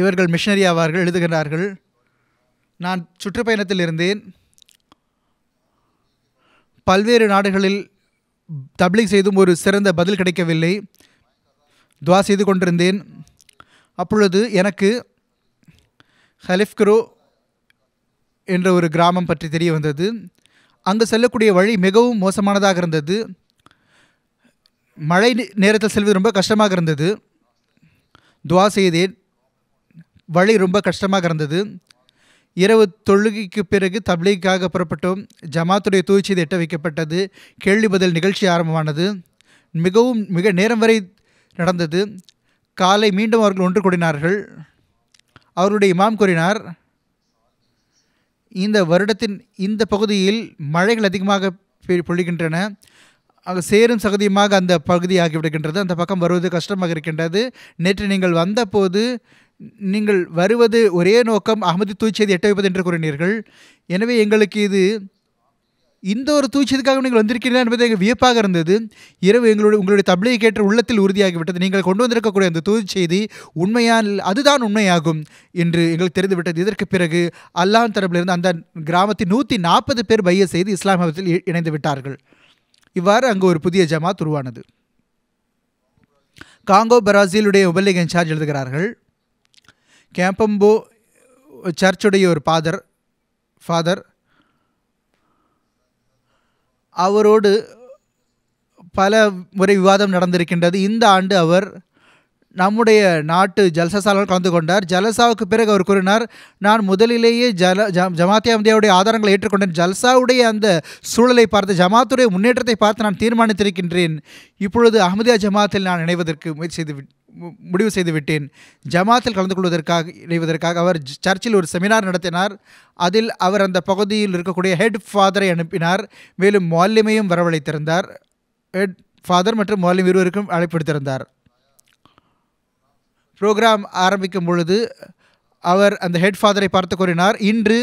இவர்கள் மிஷனரி ஆவார்கள் எழுதுகிறார்கள் நான் சுற்றுப்பயணத்தில் இருந்தேன் பல்வேறு நாடுகளில் தப்ளிக் செய்தும் ஒரு சிறந்த பதில் கிடைக்கவில்லை துவா செய்து கொண்டிருந்தேன் அப்பொழுது எனக்கு ஹலிஃப்கரோ என்ற ஒரு கிராமம் பற்றி தெரிய வந்தது அங்கு செல்லக்கூடிய வழி மிகவும் மோசமானதாக இருந்தது மழை நேரத்தில் செல்வது ரொம்ப கஷ்டமாக இருந்தது துவா செய்தேன் வழி ரொம்ப கஷ்டமாக இருந்தது இரவு தொழுகைக்கு பிறகு தப்லீக்காக புறப்பட்டோம் ஜமாத்துடைய தூய்ச்சி எட்ட வைக்கப்பட்டது கேள்வி பதில் நிகழ்ச்சி ஆரம்பமானது மிகவும் மிக நேரம் வரை நடந்தது காலை மீண்டும் அவர்கள் ஒன்று கூடினார்கள் அவருடைய இமாம் கூறினார் இந்த வருடத்தின் இந்த பகுதியில் மழைகள் அதிகமாக பொழிகின்றன சேரும் சகதியுமாக அந்த பகுதி ஆகிவிடுகின்றது அந்த பக்கம் வருவது கஷ்டமாக இருக்கின்றது நேற்று நீங்கள் வந்தபோது நீங்கள் வருவது ஒரே நோக்கம் அகமதி தூய்ச்சியது எட்ட வைப்பது என்று கூறினீர்கள் எனவே எங்களுக்கு இது இந்த ஒரு தூய்ச்சதுக்காக நீங்கள் வந்திருக்கிறீர்கள் என்பது எங்கள் வியப்பாக இருந்தது இரவு எங்களுடைய உங்களுடைய தபிலையை கேட்டு உள்ளத்தில் உறுதியாகிவிட்டது நீங்கள் கொண்டு வந்திருக்கக்கூடிய அந்த செய்தி உண்மையான அதுதான் உண்மையாகும் என்று எங்களுக்கு தெரிந்துவிட்டது இதற்கு பிறகு அல்லாஹ் தரப்பிலிருந்து அந்த கிராமத்தில் நூற்றி நாற்பது பேர் பைய செய்து இஸ்லாமியத்தில் இணைந்து விட்டார்கள் இவ்வாறு அங்கு ஒரு புதிய ஜமாத் உருவானது காங்கோ பராசிலுடைய உபலிக இன்சார்ஜ் எழுதுகிறார்கள் கேம்பம்போ சர்ச்சுடைய ஒரு ஃபாதர் ஃபாதர் அவரோடு பல முறை விவாதம் நடந்திருக்கின்றது இந்த ஆண்டு அவர் நம்முடைய நாட்டு ஜல்சசாலால் கலந்து கொண்டார் ஜலசாவுக்கு பிறகு அவர் கூறினார் நான் முதலிலேயே ஜல ஜ ஜமாத்தியா அமதியாவுடைய ஆதாரங்களை ஏற்றுக்கொண்டேன் ஜல்சாவுடைய அந்த சூழலை பார்த்து ஜமாத்துடைய முன்னேற்றத்தை பார்த்து நான் தீர்மானித்திருக்கின்றேன் இப்பொழுது அஹமதியா ஜமாத்தில் நான் இணைவதற்கு முயற்சி செய்து முடிவு செய்து விட்டேன் ஜமாத்தில் கலந்து கொள்வதற்காக இணைவதற்காக அவர் சர்ச்சில் ஒரு செமினார் நடத்தினார் அதில் அவர் அந்த பகுதியில் இருக்கக்கூடிய ஹெட் ஃபாதரை அனுப்பினார் மேலும் மால்யமையும் வரவழைத்திருந்தார் ஹெட் ஃபாதர் மற்றும் மால்யம் இருவருக்கும் அழைப்படுத்திருந்தார் ப்ரோக்ராம் ஆரம்பிக்கும் பொழுது அவர் அந்த ஹெட் ஃபாதரை பார்த்து கூறினார் இன்று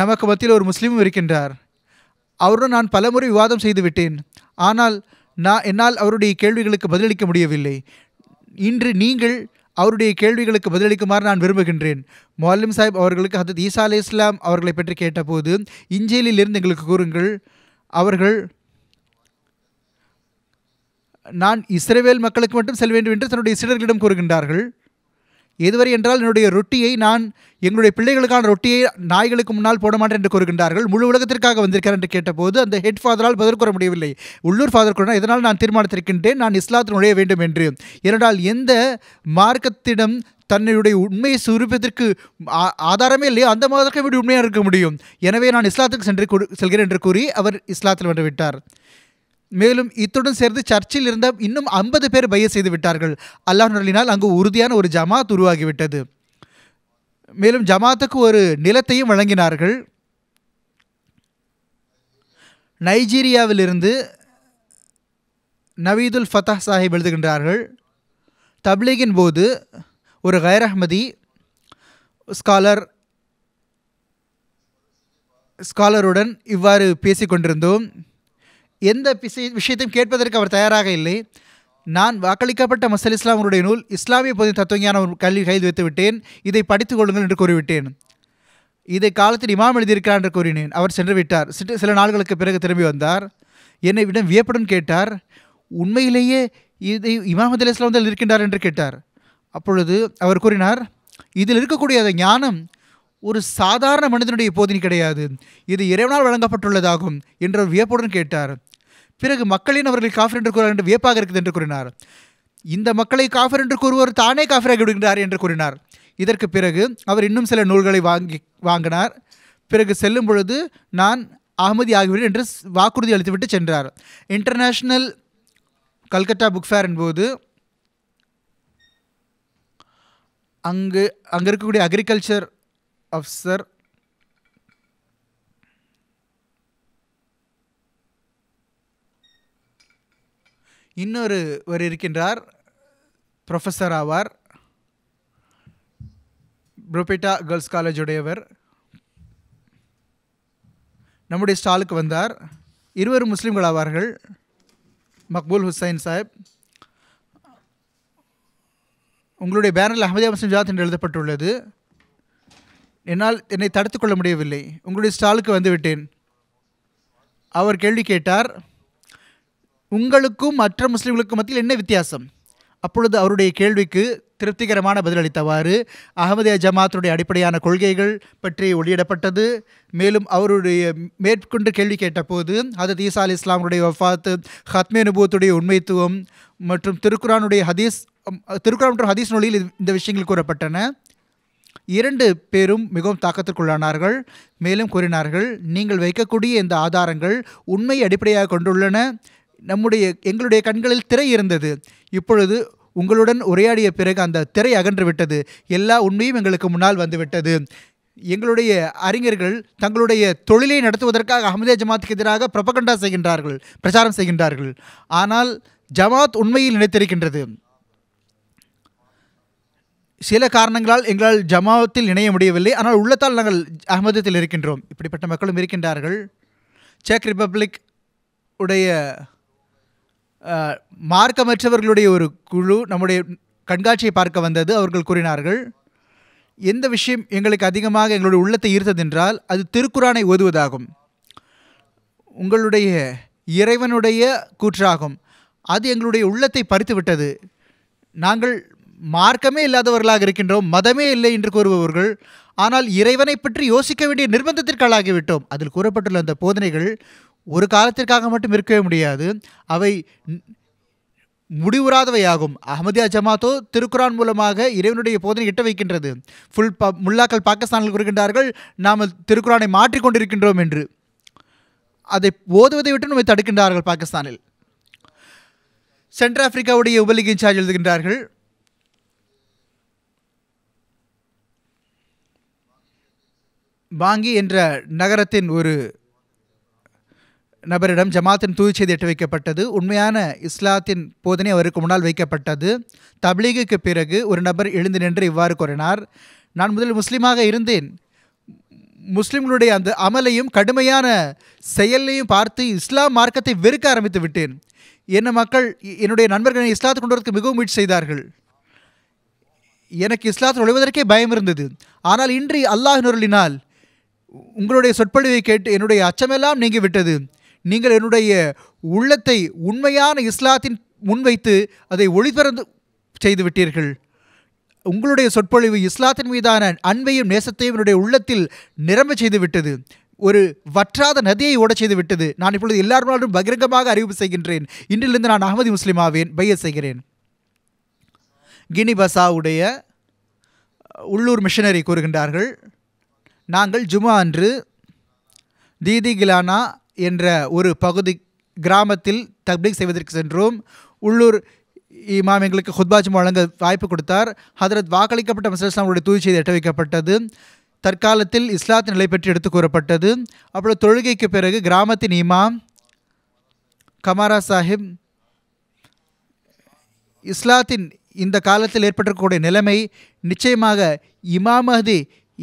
நமக்கு மத்தியில் ஒரு முஸ்லீமும் இருக்கின்றார் அவருடன் நான் பலமுறை விவாதம் செய்துவிட்டேன் ஆனால் நான் என்னால் அவருடைய கேள்விகளுக்கு பதிலளிக்க முடியவில்லை இன்று நீங்கள் அவருடைய கேள்விகளுக்கு பதிலளிக்குமாறு நான் விரும்புகின்றேன் மொல்லிம் சாஹிப் அவர்களுக்கு ஹதத் ஈசா அலி இஸ்லாம் அவர்களை பற்றி கேட்டபோது இஞ்சேலில் இருந்து எங்களுக்கு கூறுங்கள் அவர்கள் நான் இஸ்ரேவேல் மக்களுக்கு மட்டும் செல்ல வேண்டும் என்று தன்னுடைய சீடர்களிடம் கூறுகின்றார்கள் எதுவரை என்றால் என்னுடைய ரொட்டியை நான் எங்களுடைய பிள்ளைகளுக்கான ரொட்டியை நாய்களுக்கு முன்னால் போட மாட்டேன் என்று கூறுகின்றார்கள் முழு உலகத்திற்காக வந்திருக்கிறார் என்று கேட்டபோது அந்த ஹெட் ஃபாதரால் பதில் கூற முடியவில்லை உள்ளூர் ஃபாதர் கூட இதனால் நான் தீர்மானித்திருக்கின்றேன் நான் இஸ்லாத்தில் நுழைய வேண்டும் என்று ஏனென்றால் எந்த மார்க்கத்திடம் தன்னுடைய உண்மையை சுரூபத்திற்கு ஆதாரமே இல்லையோ அந்த மாதத்திற்கு இப்படி உண்மையாக இருக்க முடியும் எனவே நான் இஸ்லாத்துக்கு சென்று செல்கிறேன் என்று கூறி அவர் இஸ்லாத்தில் வந்துவிட்டார் மேலும் இத்துடன் சேர்ந்து சர்ச்சில் இருந்த இன்னும் ஐம்பது பேர் பைய செய்து விட்டார்கள் அல்லாஹ் நல்லினால் அங்கு உறுதியான ஒரு ஜமாத் உருவாகிவிட்டது மேலும் ஜமாத்துக்கு ஒரு நிலத்தையும் வழங்கினார்கள் நைஜீரியாவிலிருந்து நவீதுல் ஃபத்தா சாஹிப் எழுதுகின்றார்கள் தப்லீகின் போது ஒரு கைர் அஹ்மதி ஸ்காலர் ஸ்காலருடன் இவ்வாறு பேசிக்கொண்டிருந்தோம் எந்த பிசை விஷயத்தையும் கேட்பதற்கு அவர் தயாராக இல்லை நான் வாக்களிக்கப்பட்ட மசல் இஸ்லாமருடைய நூல் இஸ்லாமிய பொது தத்துவஞான கல்வி கைது வைத்து விட்டேன் இதை படித்து கொள்ளுங்கள் என்று கூறிவிட்டேன் இதை காலத்தில் இமாம் எழுதியிருக்கிறார் என்று கூறினேன் அவர் சென்று விட்டார் சிட்டு சில நாள்களுக்கு பிறகு திரும்பி வந்தார் என்னை விட வியப்புடன் கேட்டார் உண்மையிலேயே இதை இமாம் அதில் இஸ்லாம் தான் இருக்கின்றார் என்று கேட்டார் அப்பொழுது அவர் கூறினார் இதில் இருக்கக்கூடிய அந்த ஞானம் ஒரு சாதாரண மனிதனுடைய போதினி கிடையாது இது இறைவனால் வழங்கப்பட்டுள்ளதாகும் என்று வியப்புடன் கேட்டார் பிறகு மக்களின் அவர்கள் காஃபர் என்று கூறுவார் என்று வியப்பாக இருக்குது என்று கூறினார் இந்த மக்களை காஃபர் என்று கூறுவோர் தானே காஃபராகி விடுகின்றார் என்று கூறினார் இதற்கு பிறகு அவர் இன்னும் சில நூல்களை வாங்கி வாங்கினார் பிறகு செல்லும் பொழுது நான் அகமதி ஆகிவிடும் என்று வாக்குறுதி அளித்துவிட்டு சென்றார் இன்டர்நேஷ்னல் கல்கட்டா புக் ஃபேர் என்பது அங்கு அங்கே இருக்கக்கூடிய அக்ரிகல்ச்சர் அஃப்சர் இன்னொருவர் இருக்கின்றார் ப்ரொஃபஸர் ஆவார் புரோபேட்டா கேர்ள்ஸ் காலேஜ் உடையவர் நம்முடைய ஸ்டாலுக்கு வந்தார் இருவரும் முஸ்லீம்கள் ஆவார்கள் மக்பூல் ஹுசைன் சாஹிப் உங்களுடைய பேனரில் அஹமதியா முஸ்லீம் ஜாத் என்று எழுதப்பட்டுள்ளது என்னால் என்னை தடுத்துக்கொள்ள முடியவில்லை உங்களுடைய ஸ்டாலுக்கு வந்துவிட்டேன் அவர் கேள்வி கேட்டார் உங்களுக்கும் மற்ற முஸ்லீம்களுக்கும் மத்தியில் என்ன வித்தியாசம் அப்பொழுது அவருடைய கேள்விக்கு திருப்திகரமான பதிலளித்தவாறு அகமதியா ஜமாத்தினுடைய அடிப்படையான கொள்கைகள் பற்றி ஒளியிடப்பட்டது மேலும் அவருடைய மேற்கொண்டு கேள்வி கேட்டபோது அதத் ஈசா அலி இஸ்லாமுடைய வஃபாத்து ஹத்மே நுபுவத்துடைய உண்மைத்துவம் மற்றும் திருக்குரானுடைய ஹதீஸ் திருக்குரான் மற்றும் ஹதீஸ் நொழியில் இந்த விஷயங்கள் கூறப்பட்டன இரண்டு பேரும் மிகவும் தாக்கத்திற்குள்ளானார்கள் மேலும் கூறினார்கள் நீங்கள் வைக்கக்கூடிய இந்த ஆதாரங்கள் உண்மை அடிப்படையாக கொண்டுள்ளன நம்முடைய எங்களுடைய கண்களில் திரை இருந்தது இப்பொழுது உங்களுடன் உரையாடிய பிறகு அந்த திரை அகன்று விட்டது எல்லா உண்மையும் எங்களுக்கு முன்னால் வந்துவிட்டது எங்களுடைய அறிஞர்கள் தங்களுடைய தொழிலை நடத்துவதற்காக அகமதே ஜமாத்துக்கு எதிராக பிரபகண்டா செய்கின்றார்கள் பிரச்சாரம் செய்கின்றார்கள் ஆனால் ஜமாத் உண்மையில் நினைத்திருக்கின்றது சில காரணங்களால் எங்களால் ஜமாத்தில் இணைய முடியவில்லை ஆனால் உள்ளத்தால் நாங்கள் அகமதத்தில் இருக்கின்றோம் இப்படிப்பட்ட மக்களும் இருக்கின்றார்கள் செக் ரிப்பப்ளிக் உடைய மார்க்கமற்றவர்களுடைய ஒரு குழு நம்முடைய கண்காட்சியை பார்க்க வந்தது அவர்கள் கூறினார்கள் எந்த விஷயம் எங்களுக்கு அதிகமாக எங்களுடைய உள்ளத்தை ஈர்த்ததென்றால் அது திருக்குறானை ஓதுவதாகும் உங்களுடைய இறைவனுடைய கூற்றாகும் அது எங்களுடைய உள்ளத்தை பறித்து விட்டது நாங்கள் மார்க்கமே இல்லாதவர்களாக இருக்கின்றோம் மதமே இல்லை என்று கூறுபவர்கள் ஆனால் இறைவனை பற்றி யோசிக்க வேண்டிய நிர்பந்தத்திற்கு ஆளாகிவிட்டோம் அதில் கூறப்பட்டுள்ள அந்த போதனைகள் ஒரு காலத்திற்காக மட்டும் இருக்கவே முடியாது அவை முடிவுறாதவையாகும் அஹமதியா ஜமாத்தோ திருக்குரான் மூலமாக இறைவனுடைய போதனை எட்ட வைக்கின்றது ஃபுல் ப முல்லாக்கள் பாகிஸ்தானில் கூறுகின்றார்கள் நாம் திருக்குரானை மாற்றிக்கொண்டிருக்கின்றோம் என்று அதை ஓதுவதை விட்டு நம்மை தடுக்கின்றார்கள் பாகிஸ்தானில் சென்ட்ரல் ஆப்பிரிக்காவுடைய உபலிக் இன்சார்ஜ் எழுதுகின்றார்கள் பாங்கி என்ற நகரத்தின் ஒரு நபரிடம் ஜமாத்தின் தூய் செய்தி எட்டு வைக்கப்பட்டது உண்மையான இஸ்லாத்தின் போதனை அவருக்கு முன்னால் வைக்கப்பட்டது தபீகுக்கு பிறகு ஒரு நபர் எழுந்து நின்று இவ்வாறு கூறினார் நான் முதலில் முஸ்லீமாக இருந்தேன் முஸ்லிம்களுடைய அந்த அமலையும் கடுமையான செயலையும் பார்த்து இஸ்லாம் மார்க்கத்தை வெறுக்க ஆரம்பித்து விட்டேன் என்ன மக்கள் என்னுடைய நண்பர்களை இஸ்லாத்து கொண்டு வரதுக்கு மிகவும் முயற்சி செய்தார்கள் எனக்கு இஸ்லாத்தில் நுழைவதற்கே பயம் இருந்தது ஆனால் இன்று அல்லாஹ் நுருளினால் உங்களுடைய சொற்பொழிவை கேட்டு என்னுடைய அச்சமெல்லாம் நீங்கிவிட்டது நீங்கள் என்னுடைய உள்ளத்தை உண்மையான இஸ்லாத்தின் முன்வைத்து அதை ஒளிபரந்து செய்துவிட்டீர்கள் உங்களுடைய சொற்பொழிவு இஸ்லாத்தின் மீதான அன்பையும் நேசத்தையும் என்னுடைய உள்ளத்தில் நிரம்ப செய்துவிட்டது ஒரு வற்றாத நதியை ஓட செய்து விட்டது நான் இப்பொழுது எல்லாரும் பகிரங்கமாக அறிவிப்பு செய்கின்றேன் இன்றிலிருந்து நான் அகமதி ஆவேன் பைய செய்கிறேன் கினி பசாவுடைய உள்ளூர் மிஷனரி கூறுகின்றார்கள் நாங்கள் ஜுமா அன்று தீதி கிலானா என்ற ஒரு பகுதி கிராமத்தில் தப்லீக் செய்வதற்கு சென்றோம் உள்ளூர் இமாம் எங்களுக்கு ஹுத்பாஜ்மா வழங்க வாய்ப்பு கொடுத்தார் ஹதரத் வாக்களிக்கப்பட்ட மசலாம் அவருடைய தூய் செய்தி எட்ட வைக்கப்பட்டது தற்காலத்தில் இஸ்லாத்தின் நிலை பற்றி எடுத்து கூறப்பட்டது அப்புறம் தொழுகைக்கு பிறகு கிராமத்தின் இமாம் கமாரா சாஹிப் இஸ்லாத்தின் இந்த காலத்தில் ஏற்பட்டிருக்கக்கூடிய நிலைமை நிச்சயமாக இமாமதி மஹதி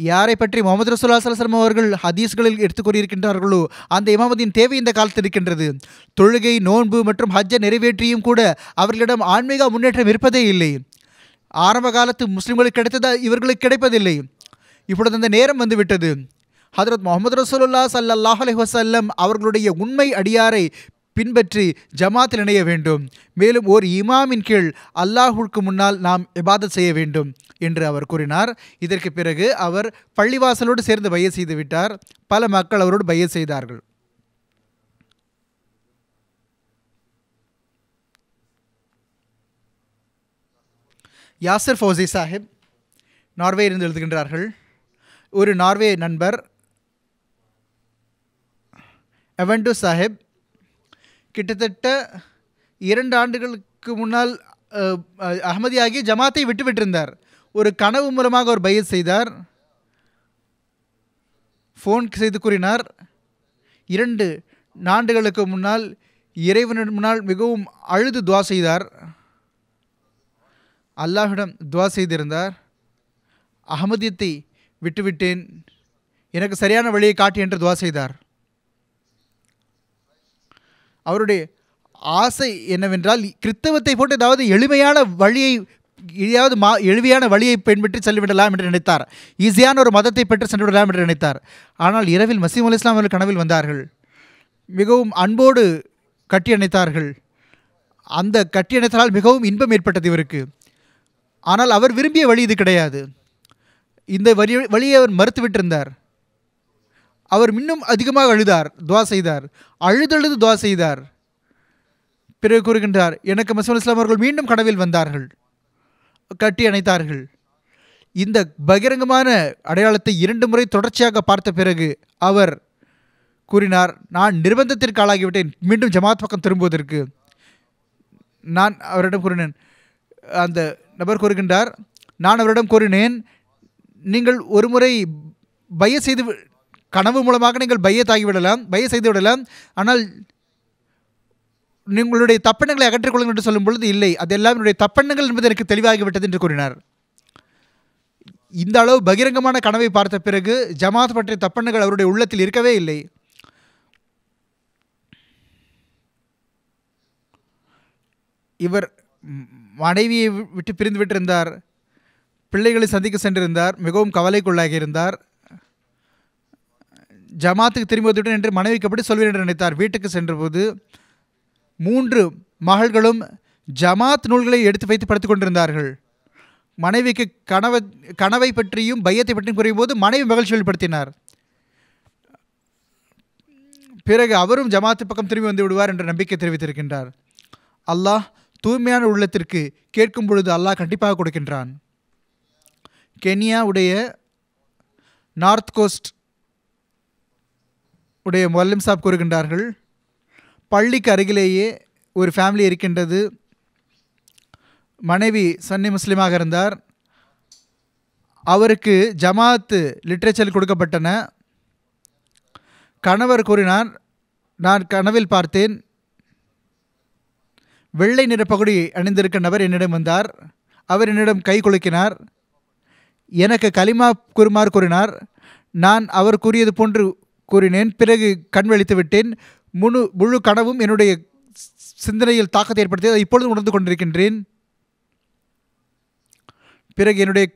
யாரை பற்றி முகமது ரசுல்லா சலசலம் அவர்கள் ஹதீஸ்களில் கொண்டிருக்கின்றார்களோ அந்த இமாமதியின் தேவை இந்த காலத்தில் இருக்கின்றது தொழுகை நோன்பு மற்றும் ஹஜ்ஜை நிறைவேற்றியும் கூட அவர்களிடம் ஆன்மீக முன்னேற்றம் இருப்பதே இல்லை ஆரம்ப காலத்து முஸ்லீம்களுக்கு கிடைத்ததா இவர்களுக்கு கிடைப்பதில்லை இப்பொழுது அந்த நேரம் வந்துவிட்டது ஹதரத் முகமது ரசூலுல்லா சல்லாஹ் அலி வசல்லம் அவர்களுடைய உண்மை அடியாரை பின்பற்றி ஜமாத்தில் இணைய வேண்டும் மேலும் ஓர் இமாமின் கீழ் அல்லாஹுக்கு முன்னால் நாம் இபாதத் செய்ய வேண்டும் என்று அவர் கூறினார் இதற்கு பிறகு அவர் பள்ளிவாசலோடு சேர்ந்து பைய செய்து விட்டார் பல மக்கள் அவரோடு பைய செய்தார்கள் யாசர் ஃபோசி சாஹிப் நார்வே இருந்து எழுதுகின்றார்கள் ஒரு நார்வே நண்பர் எவன்டு சாஹிப் கிட்டத்தட்ட இரண்டு ஆண்டுகளுக்கு முன்னால் அகமதியாகி ஜமாத்தை விட்டுவிட்டிருந்தார் ஒரு கனவு மூலமாக ஒரு பயிர் செய்தார் ஃபோன் செய்து கூறினார் இரண்டு நாண்டுகளுக்கு முன்னால் இறைவனின் முன்னால் மிகவும் அழுது துவா செய்தார் அல்லாஹிடம் துவா செய்திருந்தார் அகமதியத்தை விட்டுவிட்டேன் எனக்கு சரியான வழியை காட்டு என்று துவா செய்தார் அவருடைய ஆசை என்னவென்றால் கிறித்தவத்தை போட்டு ஏதாவது எளிமையான வழியை எதையாவது மா எளிமையான வழியை பின்பற்றி சென்றுவிடலாம் என்று நினைத்தார் ஈஸியான ஒரு மதத்தை பெற்று சென்றுவிடலாம் என்று நினைத்தார் ஆனால் இரவில் மசீம் அலி இஸ்லாம் அவர்கள் கனவில் வந்தார்கள் மிகவும் அன்போடு கட்டியணைத்தார்கள் அந்த கட்டியணைத்தால் மிகவும் இன்பம் ஏற்பட்டது இவருக்கு ஆனால் அவர் விரும்பிய வழி இது கிடையாது இந்த வழி வழியை அவர் மறுத்துவிட்டிருந்தார் அவர் இன்னும் அதிகமாக அழுதார் துவா செய்தார் அழுதழுது துவா செய்தார் பிறகு கூறுகின்றார் எனக்கு மசூல் இஸ்லாம் அவர்கள் மீண்டும் கனவில் வந்தார்கள் கட்டி அணைத்தார்கள் இந்த பகிரங்கமான அடையாளத்தை இரண்டு முறை தொடர்ச்சியாக பார்த்த பிறகு அவர் கூறினார் நான் நிர்பந்தத்திற்கு ஆளாகிவிட்டேன் மீண்டும் ஜமாத் பக்கம் திரும்புவதற்கு நான் அவரிடம் கூறினேன் அந்த நபர் கூறுகின்றார் நான் அவரிடம் கூறினேன் நீங்கள் ஒரு முறை பய செய்து கனவு மூலமாக நீங்கள் பையத்தாகி விடலாம் பைய செய்து விடலாம் ஆனால் உங்களுடைய தப்பெண்ணங்களை அகற்றிக்கொள்ளுங்கள் என்று சொல்லும் பொழுது இல்லை அதெல்லாம் என்னுடைய தப்பெண்ணங்கள் என்பது எனக்கு தெளிவாகிவிட்டது என்று கூறினார் இந்த அளவு பகிரங்கமான கனவை பார்த்த பிறகு ஜமாத் பற்றிய தப்பெண்ணங்கள் அவருடைய உள்ளத்தில் இருக்கவே இல்லை இவர் மனைவியை விட்டு பிரிந்து விட்டிருந்தார் பிள்ளைகளை சந்திக்க சென்றிருந்தார் மிகவும் கவலைக்குள்ளாகி இருந்தார் ஜமாத்துக்கு திரும்பி என்று மனைவிக்கு அப்படி சொல்வேன் என்று நினைத்தார் வீட்டுக்கு சென்றபோது மூன்று மகள்களும் ஜமாத் நூல்களை எடுத்து வைத்து படுத்து கொண்டிருந்தார்கள் மனைவிக்கு கனவை கனவை பற்றியும் பையத்தை பற்றியும் குறையும் போது மனைவி மகிழ்ச்சி வெளிப்படுத்தினார் பிறகு அவரும் ஜமாத்து பக்கம் திரும்பி வந்து விடுவார் என்ற நம்பிக்கை தெரிவித்திருக்கின்றார் அல்லாஹ் தூய்மையான உள்ளத்திற்கு கேட்கும் பொழுது அல்லாஹ் கண்டிப்பாக கொடுக்கின்றான் கென்யாவுடைய நார்த் கோஸ்ட் உடைய மல்லம் சாப் கூறுகின்றார்கள் பள்ளிக்கு அருகிலேயே ஒரு ஃபேமிலி இருக்கின்றது மனைவி சன்னி முஸ்லீமாக இருந்தார் அவருக்கு ஜமாத்து லிட்ரேச்சர் கொடுக்கப்பட்டன கணவர் கூறினார் நான் கனவில் பார்த்தேன் வெள்ளை நிற பகுதி அணிந்திருக்க நபர் என்னிடம் வந்தார் அவர் என்னிடம் கை குலுக்கினார் எனக்கு கலிமா குருமார் கூறினார் நான் அவர் கூறியது போன்று கூறினேன் பிறகு கண் வெளித்து விட்டேன் முழு முழு கனவும் என்னுடைய சிந்தனையில் தாக்கத்தை ஏற்படுத்தியது இப்பொழுது உணர்ந்து கொண்டிருக்கின்றேன் பிறகு என்னுடைய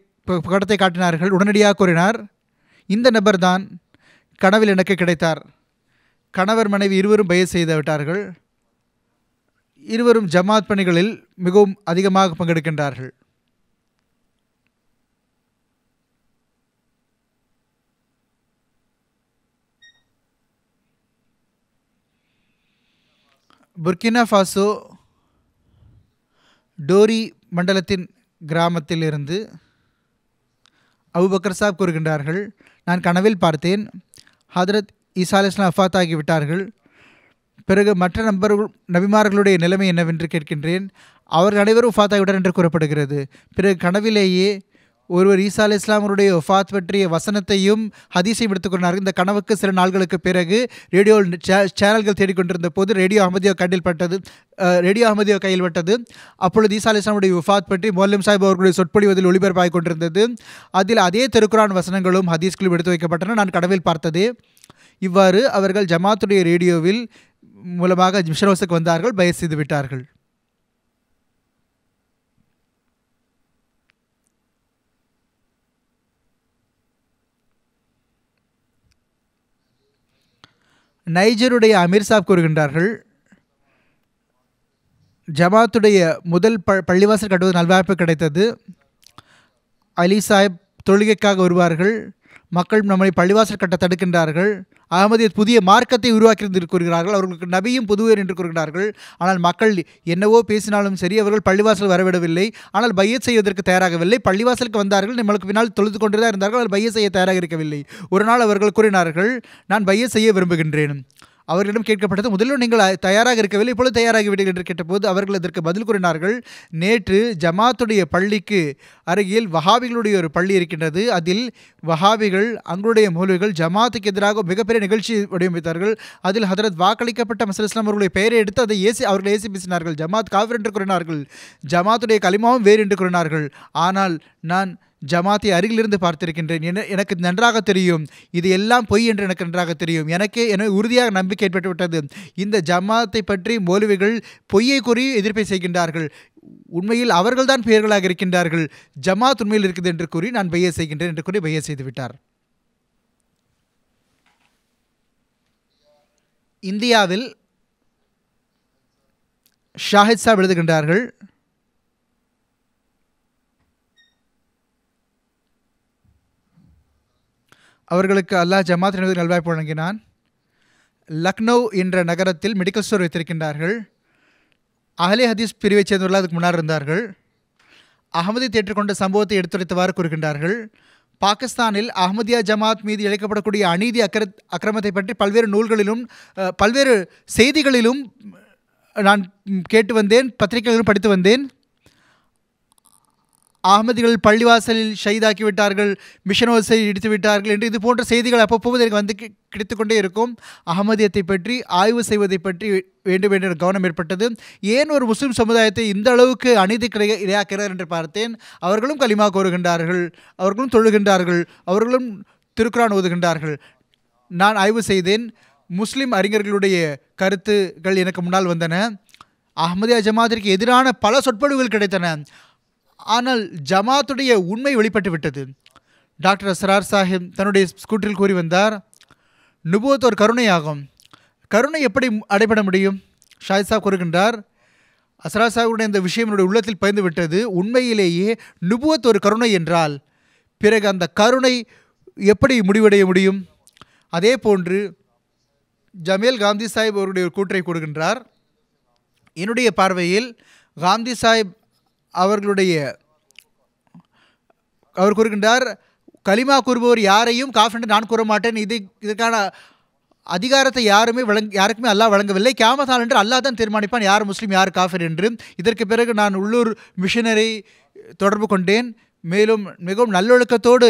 படத்தை காட்டினார்கள் உடனடியாக கூறினார் இந்த நபர் தான் கனவில் எனக்கு கிடைத்தார் கணவர் மனைவி இருவரும் பயிர் செய்து விட்டார்கள் இருவரும் ஜமாத் பணிகளில் மிகவும் அதிகமாக பங்கெடுக்கின்றார்கள் புர்கினா ஃபாசோ டோரி மண்டலத்தின் இருந்து அபுபக்கர் சாப் கூறுகின்றார்கள் நான் கனவில் பார்த்தேன் ஹதரத் ஈசா அலிஸ்லாம் அஃபாத் ஆகிவிட்டார்கள் பிறகு மற்ற நபர்கள் நபிமார்களுடைய நிலைமை என்னவென்று கேட்கின்றேன் அவர்கள் அனைவரும் ஃபாத்தாகிவிட்டார் என்று கூறப்படுகிறது பிறகு கனவிலேயே ஒருவர் ஈசா அலி இஸ்லாமருடைய ஒஃபாத் பற்றிய வசனத்தையும் ஹதீஸையும் எடுத்துக்கொண்டார்கள் இந்த கனவுக்கு சில நாள்களுக்கு பிறகு ரேடியோ சேனல்கள் தேடிக்கொண்டிருந்த போது ரேடியோ அகமதியோ கண்டில் பட்டது ரேடியோ அகமதியோ கையில் பட்டது அப்பொழுது ஈசா அலி இஸ்லாமுடைய ஒஃபாத் பற்றி மோல்லம் சாஹிப் அவர்களுடைய சொற்பொழிவதில் ஒளிபரப்பாகி கொண்டிருந்தது அதில் அதே திருக்குரான் வசனங்களும் ஹதீஸ்களும் எடுத்து வைக்கப்பட்டன நான் கடவில் பார்த்தது இவ்வாறு அவர்கள் ஜமாத்துடைய ரேடியோவில் மூலமாக மிஷரோஸுக்கு வந்தார்கள் பயிர் செய்து விட்டார்கள் நைஜருடைய அமீர் சாப் கூறுகின்றார்கள் ஜமாத்துடைய முதல் ப பள்ளிவாசல் கட்டுவது நல்வாய்ப்பு கிடைத்தது அலி சாஹிப் தொழுகைக்காக வருவார்கள் மக்கள் நம்மை பள்ளிவாசல் கட்ட தடுக்கின்றார்கள் அகமதியர் புதிய மார்க்கத்தை உருவாக்கி என்று கூறுகிறார்கள் அவர்களுக்கு நபியும் புதுவர் என்று கூறுகிறார்கள் ஆனால் மக்கள் என்னவோ பேசினாலும் சரி அவர்கள் பள்ளிவாசல் வரவிடவில்லை ஆனால் பைய செய்வதற்கு தயாராகவில்லை பள்ளிவாசலுக்கு வந்தார்கள் நம்மளுக்கு பின்னால் தொழுது கொண்டு தான் இருந்தார்கள் அவர் பைய செய்ய தயாராக இருக்கவில்லை ஒரு நாள் அவர்கள் கூறினார்கள் நான் பைய செய்ய விரும்புகின்றேன் அவர்களிடம் கேட்கப்பட்டது முதலில் நீங்கள் தயாராக இருக்கவில்லை இப்பொழுது தயாராகிவிட்டீர்கள் என்று கேட்டபோது அவர்கள் அதற்கு பதில் கூறினார்கள் நேற்று ஜமாத்துடைய பள்ளிக்கு அருகில் வஹாவிகளுடைய ஒரு பள்ளி இருக்கின்றது அதில் வஹாவிகள் அங்களுடைய மூலிகள் ஜமாத்துக்கு எதிராக மிகப்பெரிய நிகழ்ச்சி வடிவமைத்தார்கள் அதில் ஹதரத் வாக்களிக்கப்பட்ட மசல் இஸ்லாம் அவர்களுடைய பெயரை எடுத்து அதை ஏசி அவர்கள் ஏசி பேசினார்கள் ஜமாத் காவிர் என்று கூறினார்கள் ஜமாத்துடைய களிமாவும் வேறு என்று கூறினார்கள் ஆனால் நான் ஜமாத்தை அருகிலிருந்து பார்த்திருக்கின்றேன் என எனக்கு நன்றாக தெரியும் இது எல்லாம் பொய் என்று எனக்கு நன்றாக தெரியும் எனக்கே என உறுதியாக நம்பிக்கை ஏற்பட்டுவிட்டது இந்த ஜமாத்தை பற்றி மோலுவிகள் பொய்யை கூறி எதிர்ப்பை செய்கின்றார்கள் உண்மையில் அவர்கள்தான் பெயர்களாக இருக்கின்றார்கள் ஜமாத் உண்மையில் இருக்குது என்று கூறி நான் பைய செய்கின்றேன் என்று கூறி பைய செய்துவிட்டார் இந்தியாவில் ஷாஹித் சாப் எழுதுகின்றார்கள் அவர்களுக்கு அல்லாஹ் ஜமாத் நிறுவனம் நல்வாய்ப்பு வழங்கினான் லக்னோ என்ற நகரத்தில் மெடிக்கல் ஸ்டோர் வைத்திருக்கின்றார்கள் அகலே ஹதீஸ் பிரிவைச் சேர்ந்தவர்கள் அதுக்கு முன்னார் இருந்தார்கள் அகமதி தேற்றுக்கொண்ட சம்பவத்தை எடுத்துரைத்தவாறு கூறுகின்றார்கள் பாகிஸ்தானில் அஹமதியா ஜமாத் மீது இழைக்கப்படக்கூடிய அநீதி அக்கர அக்கிரமத்தை பற்றி பல்வேறு நூல்களிலும் பல்வேறு செய்திகளிலும் நான் கேட்டு வந்தேன் பத்திரிகைகளிலும் படித்து வந்தேன் அகமதிகள் பள்ளிவாசலில் ஷைதாக்கி விட்டார்கள் வசதி இடித்து விட்டார்கள் என்று இது போன்ற செய்திகள் அப்பப்போது எனக்கு வந்து கிடைத்துக்கொண்டே இருக்கும் அகமதியத்தை பற்றி ஆய்வு செய்வதை பற்றி வேண்டும் என்று கவனம் ஏற்பட்டது ஏன் ஒரு முஸ்லீம் சமுதாயத்தை இந்த அளவுக்கு அநீதி கிடை இடையாக்கிறார் என்று பார்த்தேன் அவர்களும் களிமா கோருகின்றார்கள் அவர்களும் தொழுகின்றார்கள் அவர்களும் திருக்குறான் ஓதுகின்றார்கள் நான் ஆய்வு செய்தேன் முஸ்லீம் அறிஞர்களுடைய கருத்துகள் எனக்கு முன்னால் வந்தன அகமதியா ஜமாத்திற்கு எதிரான பல சொற்பொழிவுகள் கிடைத்தன ஆனால் ஜமாத்துடைய உண்மை வெளிப்பட்டு விட்டது டாக்டர் சரார் சாஹிப் தன்னுடைய ஸ்கூட்டரில் கூறி வந்தார் நுபுவத் ஒரு கருணையாகும் கருணை எப்படி அடைபட முடியும் ஷாஹித் சாப் கூறுகின்றார் அஸ்ரார் சாஹிபுடைய இந்த விஷயம் என்னுடைய உள்ளத்தில் பயந்து விட்டது உண்மையிலேயே நுபுவத் ஒரு கருணை என்றால் பிறகு அந்த கருணை எப்படி முடிவடைய முடியும் அதே போன்று ஜமேல் காந்தி சாஹிப் அவருடைய கூற்றை கூறுகின்றார் என்னுடைய பார்வையில் காந்தி சாஹிப் அவர்களுடைய அவர் கூறுகின்றார் கலிமா கூறுபவர் யாரையும் காஃபர் என்று நான் கூற மாட்டேன் இது இதற்கான அதிகாரத்தை யாருமே வழங்க யாருக்குமே அல்லாஹ் வழங்கவில்லை கேமதால் என்று அல்லாஹ் தான் தீர்மானிப்பான் யார் முஸ்லீம் யார் காஃபர் என்று இதற்கு பிறகு நான் உள்ளூர் மிஷினரை தொடர்பு கொண்டேன் மேலும் மிகவும் நல்லொழுக்கத்தோடு